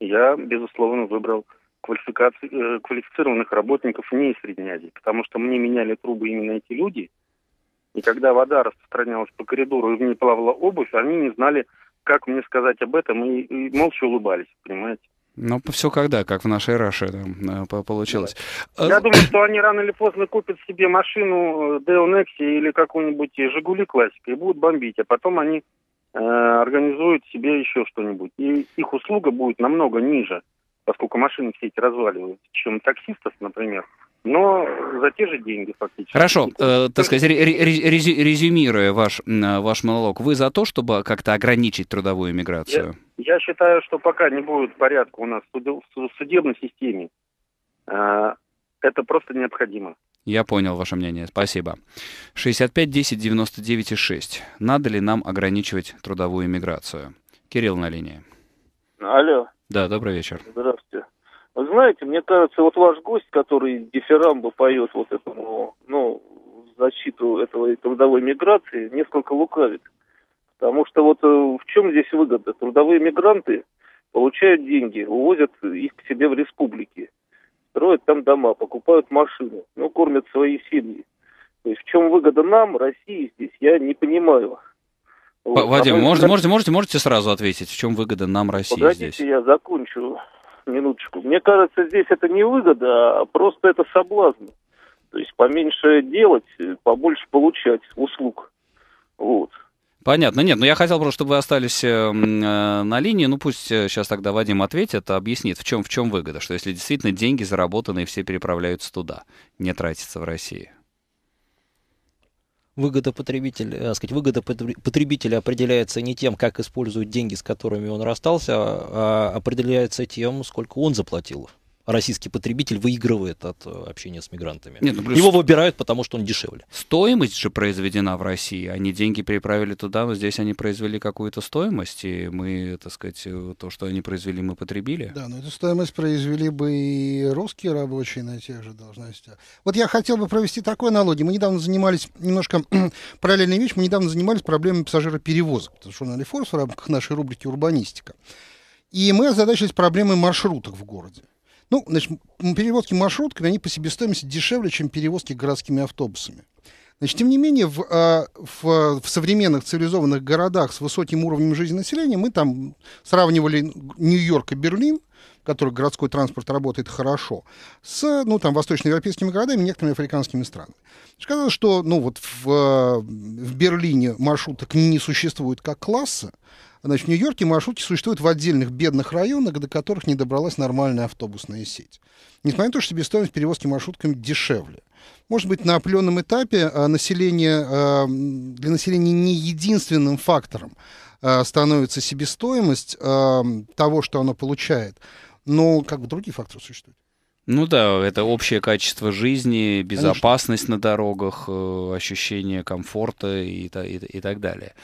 я, безусловно, выбрал квалификации, э, квалифицированных работников не из Средней Азии, потому что мне меняли трубы именно эти люди, и когда вода распространялась по коридору и в ней плавала обувь, они не знали, как мне сказать об этом, и, и молча улыбались, понимаете. Ну, все когда, как в нашей Раше там э, получилось. Я э, думаю, что они рано или поздно купят себе машину э, Deo Nexia или какую-нибудь Жигули Классика и будут бомбить, а потом они э, организуют себе еще что-нибудь. И их услуга будет намного ниже, поскольку машины все эти разваливаются, чем таксистов, например но за те же деньги фактически. Хорошо, э, так сказать, резюмируя ваш, ваш монолог, вы за то, чтобы как-то ограничить трудовую миграцию? Я... Я считаю, что пока не будет порядка у нас в судебной системе, а, это просто необходимо. Я понял ваше мнение, спасибо. 65 10 99 6. Надо ли нам ограничивать трудовую миграцию? Кирилл на линии. Алло. Да, добрый вечер. Здравствуйте. Вы знаете, мне кажется, вот ваш гость, который дифирамбо поет вот этому, ну, защиту этого трудовой миграции, несколько лукавит. Потому что вот э, в чем здесь выгода? Трудовые мигранты получают деньги, увозят их к себе в республики, строят там дома, покупают машины, ну, кормят свои семьи. То есть в чем выгода нам, России здесь, я не понимаю. Вот. А Вадим, а можете, можете, можете, можете сразу ответить, в чем выгода нам, России Погодите, здесь? я закончу минуточку. Мне кажется, здесь это не выгода, а просто это соблазн. То есть поменьше делать, э, побольше получать услуг. Вот. Понятно, нет, но ну, я хотел просто, чтобы вы остались э, э на линии, ну пусть сейчас э, тогда Вадим ответит, объяснит, в чем, в чем выгода, что если действительно деньги заработанные все переправляются туда, не тратятся в России. Выгода потребителя, э, сказать, выгода потребителя определяется не тем, как используют деньги, с которыми он расстался, а, а определяется тем, сколько он заплатил российский потребитель выигрывает от э, общения с мигрантами. Нет, ну, плюс... Его выбирают, потому что он дешевле. Стоимость же произведена в России. Они деньги переправили туда, но здесь они произвели какую-то стоимость, и мы, так сказать, э, то, что они произвели, мы потребили. Да, но эту стоимость произвели бы и русские рабочие на тех же должностях. Вот я хотел бы провести такой аналогию. Мы недавно занимались немножко параллельной вещью, мы недавно занимались проблемой пассажироперевозок, потому что на ну, Форс в рамках нашей рубрики «Урбанистика». И мы озадачились проблемой маршрутов в городе. Ну, значит, перевозки маршрутками, они по себестоимости дешевле, чем перевозки городскими автобусами. Значит, тем не менее, в, а, в, в современных цивилизованных городах с высоким уровнем жизни населения мы там сравнивали Нью-Йорк и Берлин, в которых городской транспорт работает хорошо, с ну, там, восточноевропейскими городами и некоторыми африканскими странами. Сказалось, что ну, вот в, а, в Берлине маршруток не существует как класса, Значит, в Нью-Йорке маршрутки существуют в отдельных бедных районах, до которых не добралась нормальная автобусная сеть. Несмотря на то, что себестоимость перевозки маршрутками дешевле. Может быть, на определенном этапе э, население, э, для населения не единственным фактором э, становится себестоимость того, что оно получает, но как бы другие факторы существуют. Ну да, это общее качество жизни, безопасность Конечно. на дорогах, ощущение комфорта и, и, и так далее.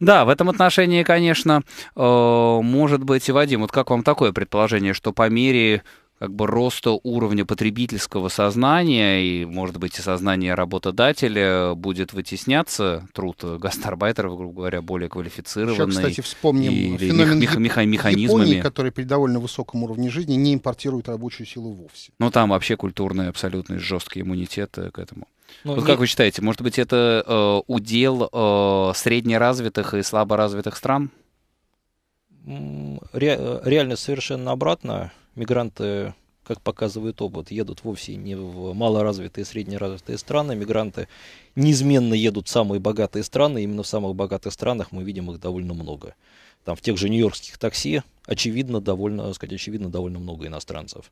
Да, в этом отношении, конечно, э, может быть и Вадим. Вот как вам такое предположение, что по мере как бы роста уровня потребительского сознания и, может быть, и сознания работодателя будет вытесняться труд гастарбайтеров, грубо говоря, более квалифицированный. Еще, кстати, вспомним и, феномен мех, мех, механизмами. Японии, которые при довольно высоком уровне жизни не импортируют рабочую силу вовсе. Ну, там вообще культурный абсолютный жесткий иммунитет э, к этому. Ну, вот не... как вы считаете, может быть, это э, удел э, среднеразвитых и слаборазвитых стран? Ре- э, реально совершенно обратно. Мигранты, как показывает опыт, едут вовсе не в малоразвитые и среднеразвитые страны. Мигранты неизменно едут в самые богатые страны. Именно в самых богатых странах мы видим их довольно много. Там в тех же нью-йоркских такси, очевидно, довольно, сказать, очевидно, довольно много иностранцев.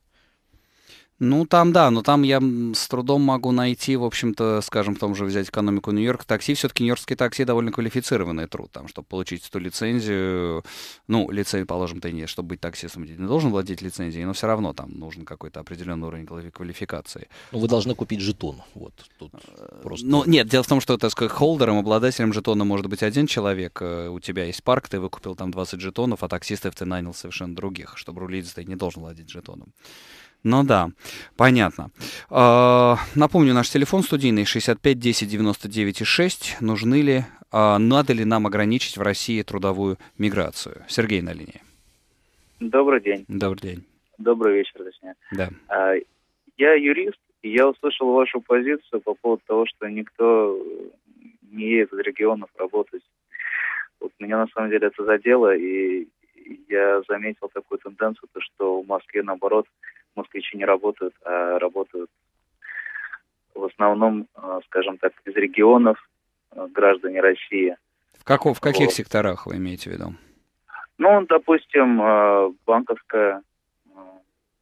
Ну, там, да, но там я с трудом могу найти, в общем-то, скажем, в том же взять экономику Нью-Йорка, такси, все-таки нью-йоркские такси довольно квалифицированный труд, там, чтобы получить эту лицензию, ну, лицензию, положим, ты не, чтобы быть таксистом, ты не должен владеть лицензией, но все равно там нужен какой-то определенный уровень квалификации. Ну, вы должны купить жетон, вот, тут э, просто... Ну, нет, дело в том, что, так сказать, холдером, обладателем жетона может быть один человек, э, у тебя есть парк, ты выкупил там 20 жетонов, а таксистов ты нанял совершенно других, чтобы рулить ты не должен владеть жетоном. Ну да, понятно. А, напомню, наш телефон студийный 65 10 99 6. Нужны ли, а, надо ли нам ограничить в России трудовую миграцию? Сергей на линии. Добрый день. Добрый день. Добрый вечер, точнее. Да. А, я юрист, и я услышал вашу позицию по поводу того, что никто не едет из регионов работать. Вот меня на самом деле это задело, и я заметил такую тенденцию, то, что в Москве, наоборот, москвичи не работают, а работают в основном, а, скажем так, из регионов а, граждане России. В, каком, в каких вот. секторах вы имеете в виду? Ну, допустим, а, банковское,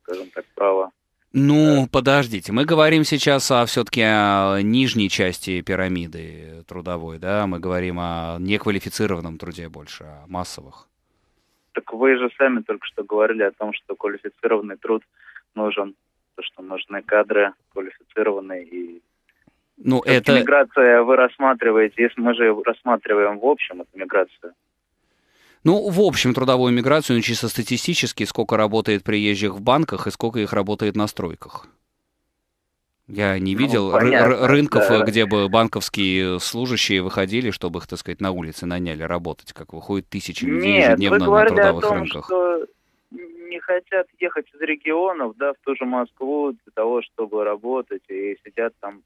скажем так, право. Ну, подождите, мы говорим сейчас о все-таки о нижней части пирамиды трудовой, да? Мы говорим о неквалифицированном труде больше, о массовых. Так вы же сами только что говорили о том, что квалифицированный труд нужен, то, что нужны кадры квалифицированные и ну, это... Миграция вы рассматриваете, если мы же рассматриваем в общем эту миграцию. Ну, в общем, трудовую миграцию, ну, чисто статистически, сколько работает приезжих в банках и сколько их работает на стройках. Я не ну, видел ну, понятно, рынков, да. где бы банковские служащие выходили, чтобы их, так сказать, на улице наняли работать, как выходит тысячи людей Нет, ежедневно вы на трудовых о том, рынках. Что не хотят ехать из регионов, да, в ту же Москву для того, чтобы работать, и сидят там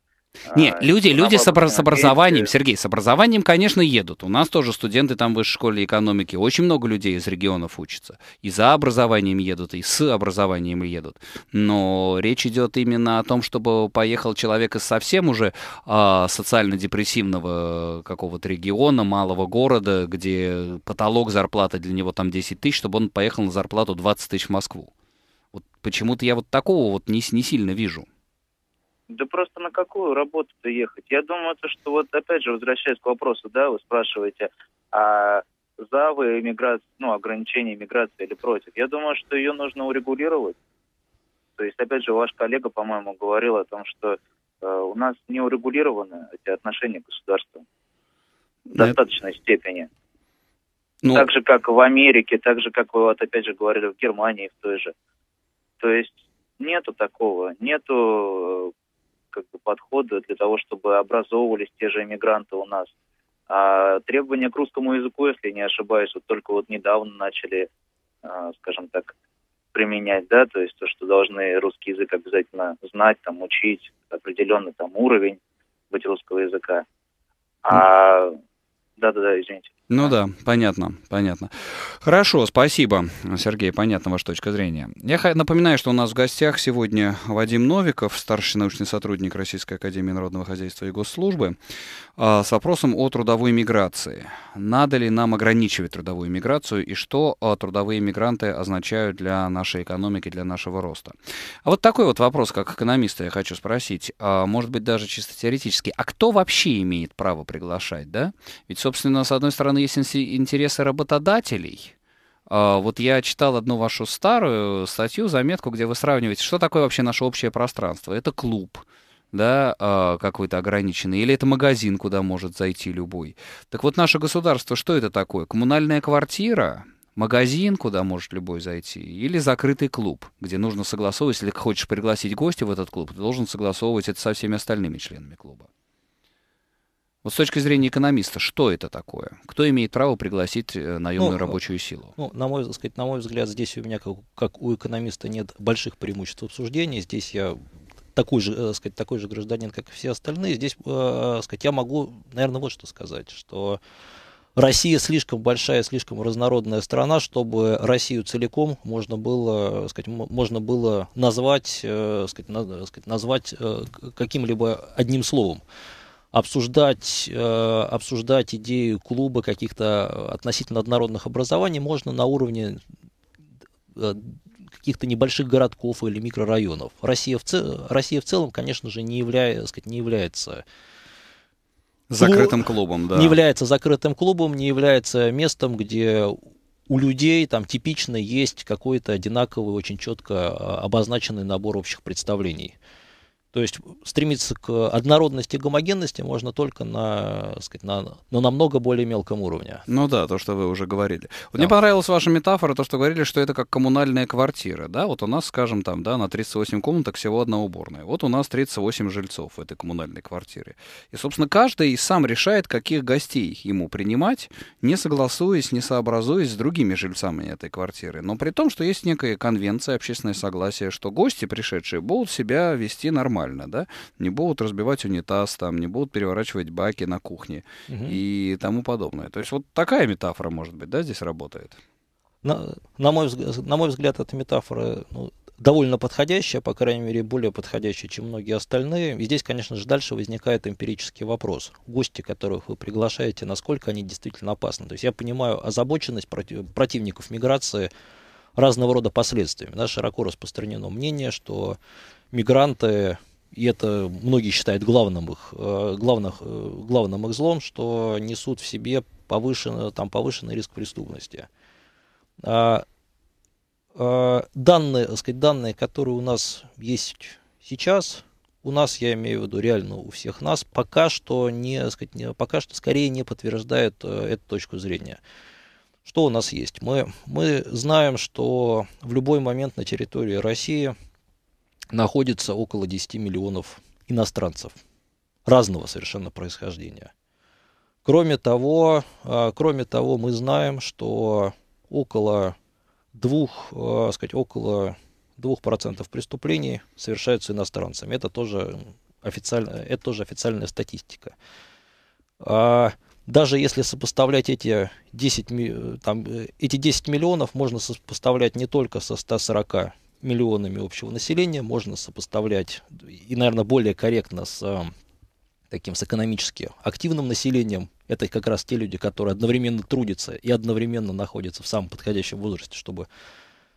нет, а, люди, люди с, образ, с образованием, Сергей, с образованием, конечно, едут. У нас тоже студенты там в высшей школе экономики. Очень много людей из регионов учатся. И за образованием едут, и с образованием едут. Но речь идет именно о том, чтобы поехал человек из совсем уже э, социально-депрессивного какого-то региона, малого города, где потолок зарплаты для него там 10 тысяч, чтобы он поехал на зарплату 20 тысяч в Москву. Вот почему-то я вот такого вот не, не сильно вижу. Да просто на какую работу-то ехать? Я думаю, то, что вот опять же, возвращаясь к вопросу, да, вы спрашиваете, а за вы иммиграцию, ну, ограничение иммиграции или против? Я думаю, что ее нужно урегулировать. То есть, опять же, ваш коллега, по-моему, говорил о том, что э, у нас не урегулированы эти отношения государства в достаточной Нет. степени. Ну... Так же, как в Америке, так же, как вы, вот, опять же, говорили, в Германии, в той же. То есть, нету такого, нету э, как бы, подхода для того, чтобы образовывались те же иммигранты у нас. А требования к русскому языку, если не ошибаюсь, вот только вот недавно начали, а, скажем так, применять, да, то есть то, что должны русский язык обязательно знать, там, учить, определенный там уровень быть русского языка. А, да-да-да, извините. Ну да, понятно, понятно. Хорошо, спасибо, Сергей, понятно ваша точка зрения. Я напоминаю, что у нас в гостях сегодня Вадим Новиков, старший научный сотрудник Российской Академии Народного Хозяйства и Госслужбы, а, с вопросом о трудовой миграции. Надо ли нам ограничивать трудовую миграцию и что а, трудовые мигранты означают для нашей экономики, для нашего роста? А вот такой вот вопрос, как экономиста, я хочу спросить, а, может быть, даже чисто теоретически, а кто вообще имеет право приглашать, да? Ведь, собственно, с одной стороны, стороны, есть интересы работодателей. А, вот я читал одну вашу старую статью, заметку, где вы сравниваете, что такое вообще наше общее пространство. Это клуб, да, а, какой-то ограниченный, или это магазин, куда может зайти любой. Так вот, наше государство, что это такое? Коммунальная квартира, магазин, куда может любой зайти, или закрытый клуб, где нужно согласовывать, если хочешь пригласить гостя в этот клуб, ты должен согласовывать это со всеми остальными членами клуба. Вот с точки зрения экономиста, что это такое? Кто имеет право пригласить э, наемную ну, рабочую силу? Ну, на мой, сказать, на мой взгляд, здесь у меня, как, как у экономиста, нет больших преимуществ обсуждения. Здесь я такой же, э, так сказать, такой же гражданин, как и все остальные. Здесь, э, так сказать, я могу, наверное, вот что сказать, что Россия слишком большая, слишком разнородная страна, чтобы Россию целиком можно было, сказать, можно было назвать, сказать, назвать каким-либо одним словом обсуждать, э, обсуждать идею клуба каких-то относительно однородных образований можно на уровне э, каких-то небольших городков или микрорайонов. Россия в, цел, Россия в целом, конечно же, не, являя, сказать, не является закрытым клубом, да. Не является закрытым клубом, не является местом, где у людей там типично есть какой-то одинаковый, очень четко а, обозначенный набор общих представлений. То есть стремиться к однородности и гомогенности можно только на, сказать, на, на намного более мелком уровне. Ну да, то, что вы уже говорили. Вот да. Мне понравилась ваша метафора, то, что говорили, что это как коммунальная квартира. Да, вот у нас, скажем, там, да, на 38 комнаток всего одна уборная. Вот у нас 38 жильцов в этой коммунальной квартире. И, собственно, каждый сам решает, каких гостей ему принимать, не согласуясь, не сообразуясь с другими жильцами этой квартиры. Но при том, что есть некая конвенция, общественное согласие, что гости, пришедшие, будут себя вести нормально нормально, да, не будут разбивать унитаз, там, не будут переворачивать баки на кухне угу. и тому подобное. То есть вот такая метафора, может быть, да, здесь работает. На, на, мой, на мой взгляд, эта метафора ну, довольно подходящая, по крайней мере, более подходящая, чем многие остальные. И здесь, конечно же, дальше возникает эмпирический вопрос. Гости, которых вы приглашаете, насколько они действительно опасны. То есть я понимаю озабоченность против, противников миграции разного рода последствиями. Да, широко распространено мнение, что мигранты и это многие считают главным их, э, главных, э, главным их злом, что несут в себе повышенный, там, повышенный риск преступности. А, а, данные, сказать, данные, которые у нас есть сейчас, у нас, я имею в виду реально у всех нас, пока что, не, сказать, не, пока что скорее не подтверждают э, эту точку зрения. Что у нас есть? Мы, мы знаем, что в любой момент на территории России – находится около 10 миллионов иностранцев разного совершенно происхождения. Кроме того, а, кроме того, мы знаем, что около двух, а, сказать, около 2% преступлений совершаются иностранцами. Это тоже, официально, это тоже официальная статистика. А, даже если сопоставлять эти 10, там, э, эти 10 миллионов, можно сопоставлять не только со 140 миллионами общего населения можно сопоставлять, и, наверное, более корректно с э, таким с экономически активным населением. Это как раз те люди, которые одновременно трудятся и одновременно находятся в самом подходящем возрасте, чтобы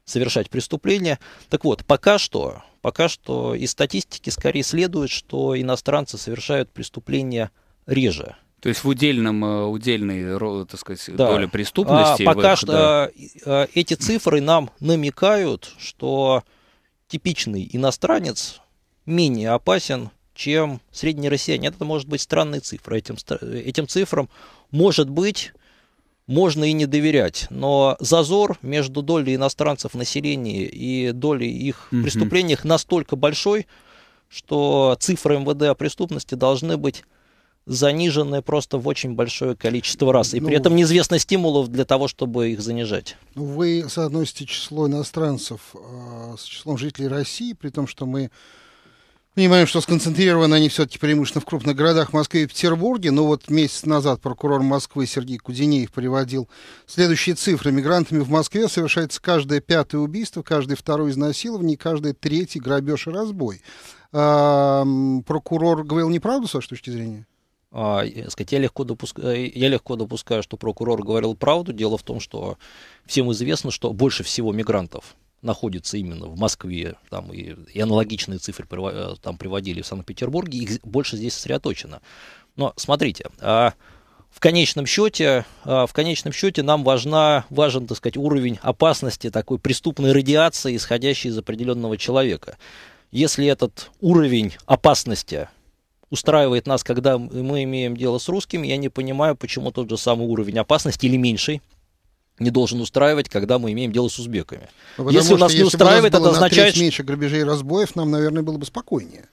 совершать преступления. Так вот, пока что, пока что из статистики скорее следует, что иностранцы совершают преступления реже, то есть в удельном, э, удельной, так сказать, да. доле а, преступности. А, пока что да. Э, э, эти цифры нам намекают, что типичный иностранец менее опасен, чем средний россиянин. Это может быть странные цифры. Этим, этим цифрам может быть можно и не доверять, но зазор между долей иностранцев в населении и долей их в преступлениях настолько большой, что цифры МВД о преступности должны быть занижены просто в очень большое количество раз. И ну, при этом неизвестно стимулов для того, чтобы их занижать. Ну, вы соотносите число иностранцев э, с числом жителей России, при том, что мы понимаем, что сконцентрированы они все-таки преимущественно в крупных городах Москве и Петербурге. Но вот месяц назад прокурор Москвы Сергей Кудинеев приводил следующие цифры. Мигрантами в Москве совершается каждое пятое убийство, каждое второе изнасилование каждый третий грабеж и разбой. Э, прокурор говорил неправду с вашей точки зрения? А, сказать, я легко, допускаю, э, я легко допускаю, что прокурор говорил правду. Дело в том, что всем известно, что больше всего мигрантов находится именно в Москве, там и, и аналогичные цифры э, там приводили в Санкт-Петербурге, их больше здесь сосредоточено. Но смотрите, а в конечном счете, а в конечном счете нам важна, важен, так сказать, уровень опасности такой преступной радиации, исходящей из определенного человека. Если этот уровень опасности устраивает нас, когда мы имеем дело с русскими, я не понимаю, почему тот же самый уровень опасности или меньший не должен устраивать, когда мы имеем дело с узбеками. Ну, потому если нас не устраивает, это означает... меньше грабежей и разбоев, нам, наверное, было бы спокойнее.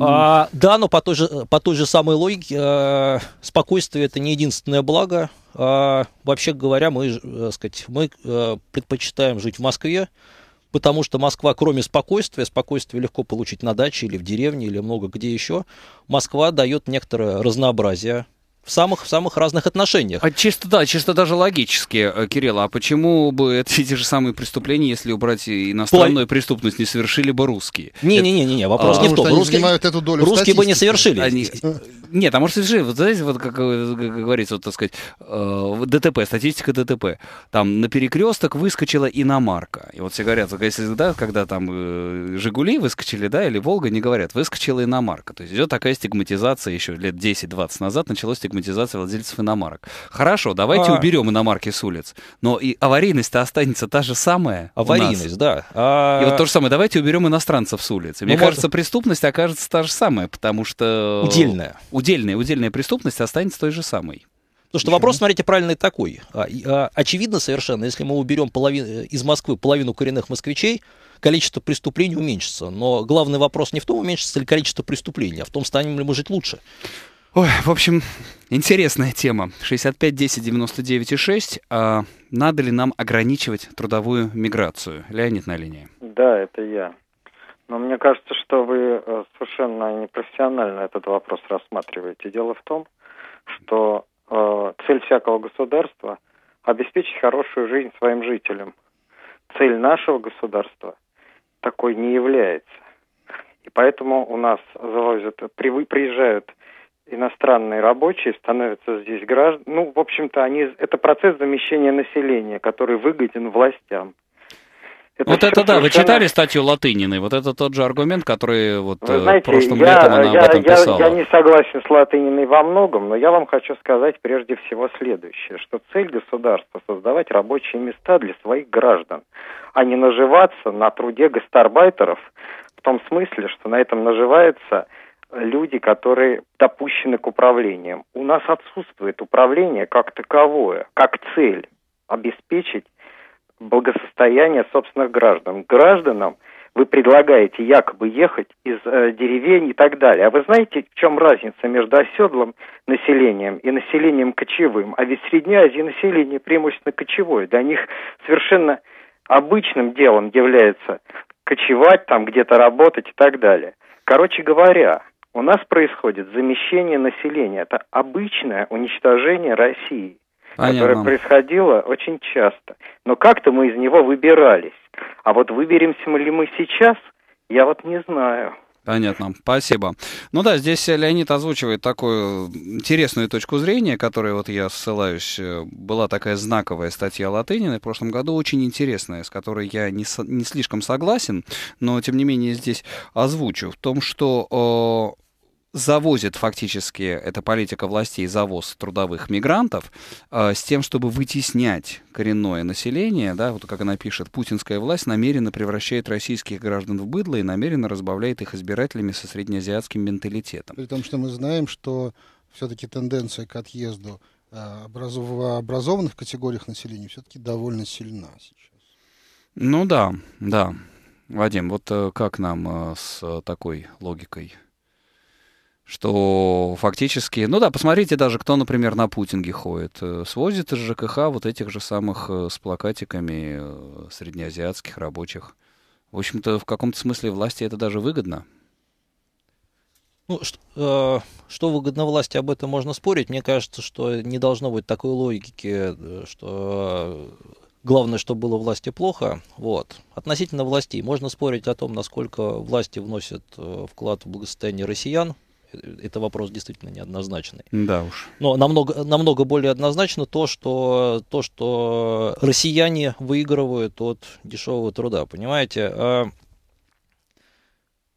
А, да, но по той же, по той же самой логике э, спокойствие это не единственное благо. Э, вообще говоря, мы, э, сказать, мы э, предпочитаем жить в Москве, потому что Москва, кроме спокойствия, спокойствие легко получить на даче или в деревне, или много где еще, Москва дает некоторое разнообразие в самых, в самых разных отношениях. А чисто, да, чисто даже логически, э, Кирилл, а почему бы эти те же самые преступления, если убрать иностранную Пол... преступность, не совершили бы русские? Не-не-не, не, вопрос а, не в том. Русские, эту долю русские бы не совершили. Они... Нет, а может совершили, вот знаете, вот как, как э, говорится, вот, так сказать, э, ДТП, статистика ДТП. Там на перекресток выскочила иномарка. И вот все говорят, если, да, когда там «Жигули» выскочили, да, или «Волга», не говорят, выскочила иномарка. То есть идет такая стигматизация еще лет 10-20 назад началось стигматизация стигматизация владельцев иномарок. Хорошо, давайте а. уберем иномарки с улиц, но и аварийность-то останется та же самая. Аварийность, да. А... И вот то же самое, давайте уберем иностранцев с улиц. И, мне ну, кажется, может... преступность окажется та же самая, потому что... Удельная. Удельная, удельная преступность останется той же самой. ну что вопрос, смотрите, правильный такой. А, а, очевидно совершенно, если мы уберем половину, э, из Москвы половину коренных москвичей, количество преступлений уменьшится. Но главный вопрос не в том, уменьшится ли количество преступлений, а в том, станем ли мы жить лучше. Ой, в общем, интересная тема. 65 10 99 и 6. А надо ли нам ограничивать трудовую миграцию? Леонид на линии. Да, это я. Но мне кажется, что вы э, совершенно непрофессионально этот вопрос рассматриваете. Дело в том, что э, цель всякого государства – обеспечить хорошую жизнь своим жителям. Цель нашего государства такой не является. И поэтому у нас завозят, при, приезжают иностранные рабочие становятся здесь граждан. Ну, в общем-то, они это процесс замещения населения, который выгоден властям. Это вот это да, вы читали статью Латыниной? Вот это тот же аргумент, который вот вы э, знаете, прошлым я, летом она я, об этом писала. Я, я не согласен с Латыниной во многом, но я вам хочу сказать прежде всего следующее, что цель государства – создавать рабочие места для своих граждан, а не наживаться на труде гастарбайтеров в том смысле, что на этом наживается – люди, которые допущены к управлениям. У нас отсутствует управление как таковое, как цель обеспечить благосостояние собственных граждан. Гражданам вы предлагаете якобы ехать из э, деревень и так далее. А вы знаете, в чем разница между оседлым населением и населением кочевым? А ведь средняя Средней население преимущественно кочевое. Для них совершенно обычным делом является кочевать, там где-то работать и так далее. Короче говоря, у нас происходит замещение населения. Это обычное уничтожение России, Понятно. которое происходило очень часто. Но как-то мы из него выбирались. А вот выберемся ли мы сейчас, я вот не знаю. Понятно, спасибо. Ну да, здесь Леонид озвучивает такую интересную точку зрения, которой вот я ссылаюсь. Э, была такая знаковая статья Латынина в прошлом году, очень интересная, с которой я не, не слишком согласен, но тем не менее здесь озвучу. В том, что э, завозит фактически, эта политика властей, завоз трудовых мигрантов э, с тем, чтобы вытеснять коренное население, да, вот как она пишет, путинская власть намеренно превращает российских граждан в быдло и намеренно разбавляет их избирателями со среднеазиатским менталитетом. При том, что мы знаем, что все-таки тенденция к отъезду э, образов... в образованных категориях населения все-таки довольно сильна сейчас. Ну да, да. Вадим, вот э, как нам э, с э, такой логикой что фактически, ну да, посмотрите даже, кто, например, на Путинге ходит, э, свозит из ЖКХ вот этих же самых э, с плакатиками э, среднеазиатских рабочих. В общем-то, в каком-то смысле власти это даже выгодно. Ну, что, э, что выгодно власти, об этом можно спорить. Мне кажется, что не должно быть такой логики, что главное, чтобы было власти плохо. Вот. Относительно властей можно спорить о том, насколько власти вносят вклад в благосостояние россиян это вопрос действительно неоднозначный. Да уж. Но намного, намного более однозначно то что, то, что россияне выигрывают от дешевого труда. Понимаете, а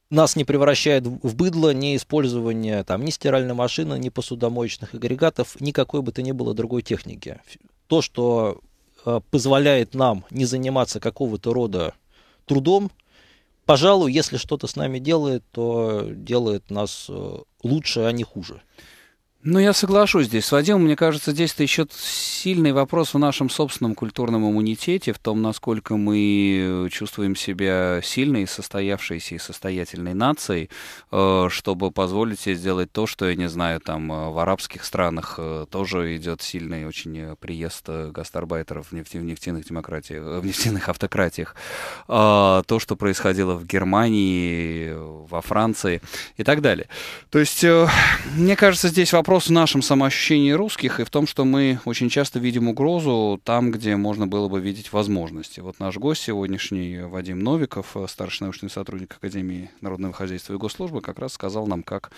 нас не превращает в быдло ни использование там, ни стиральной машины, ни посудомоечных агрегатов, никакой бы то ни было другой техники. То, что а, позволяет нам не заниматься какого-то рода трудом, пожалуй, если что-то с нами делает, то делает нас э, лучше, а не хуже. Ну, я соглашусь здесь с Вадимом. Мне кажется, здесь-то еще сильный вопрос в нашем собственном культурном иммунитете, в том, насколько мы чувствуем себя сильной, состоявшейся и состоятельной нацией, э, чтобы позволить себе сделать то, что, я не знаю, там э, в арабских странах э, тоже идет сильный очень приезд гастарбайтеров в, нефти- в нефтяных демократиях, в нефтяных автократиях. А, то, что происходило в Германии, во Франции и так далее. То есть, мне кажется, здесь вопрос вопрос в нашем самоощущении русских и в том, что мы очень часто видим угрозу там, где можно было бы видеть возможности. Вот наш гость сегодняшний Вадим Новиков, старший научный сотрудник Академии народного хозяйства и госслужбы, как раз сказал нам, как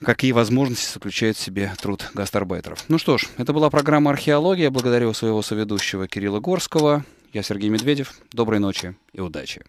какие возможности заключает в себе труд гастарбайтеров. Ну что ж, это была программа «Археология». Благодарю своего соведущего Кирилла Горского. Я Сергей Медведев. Доброй ночи и удачи.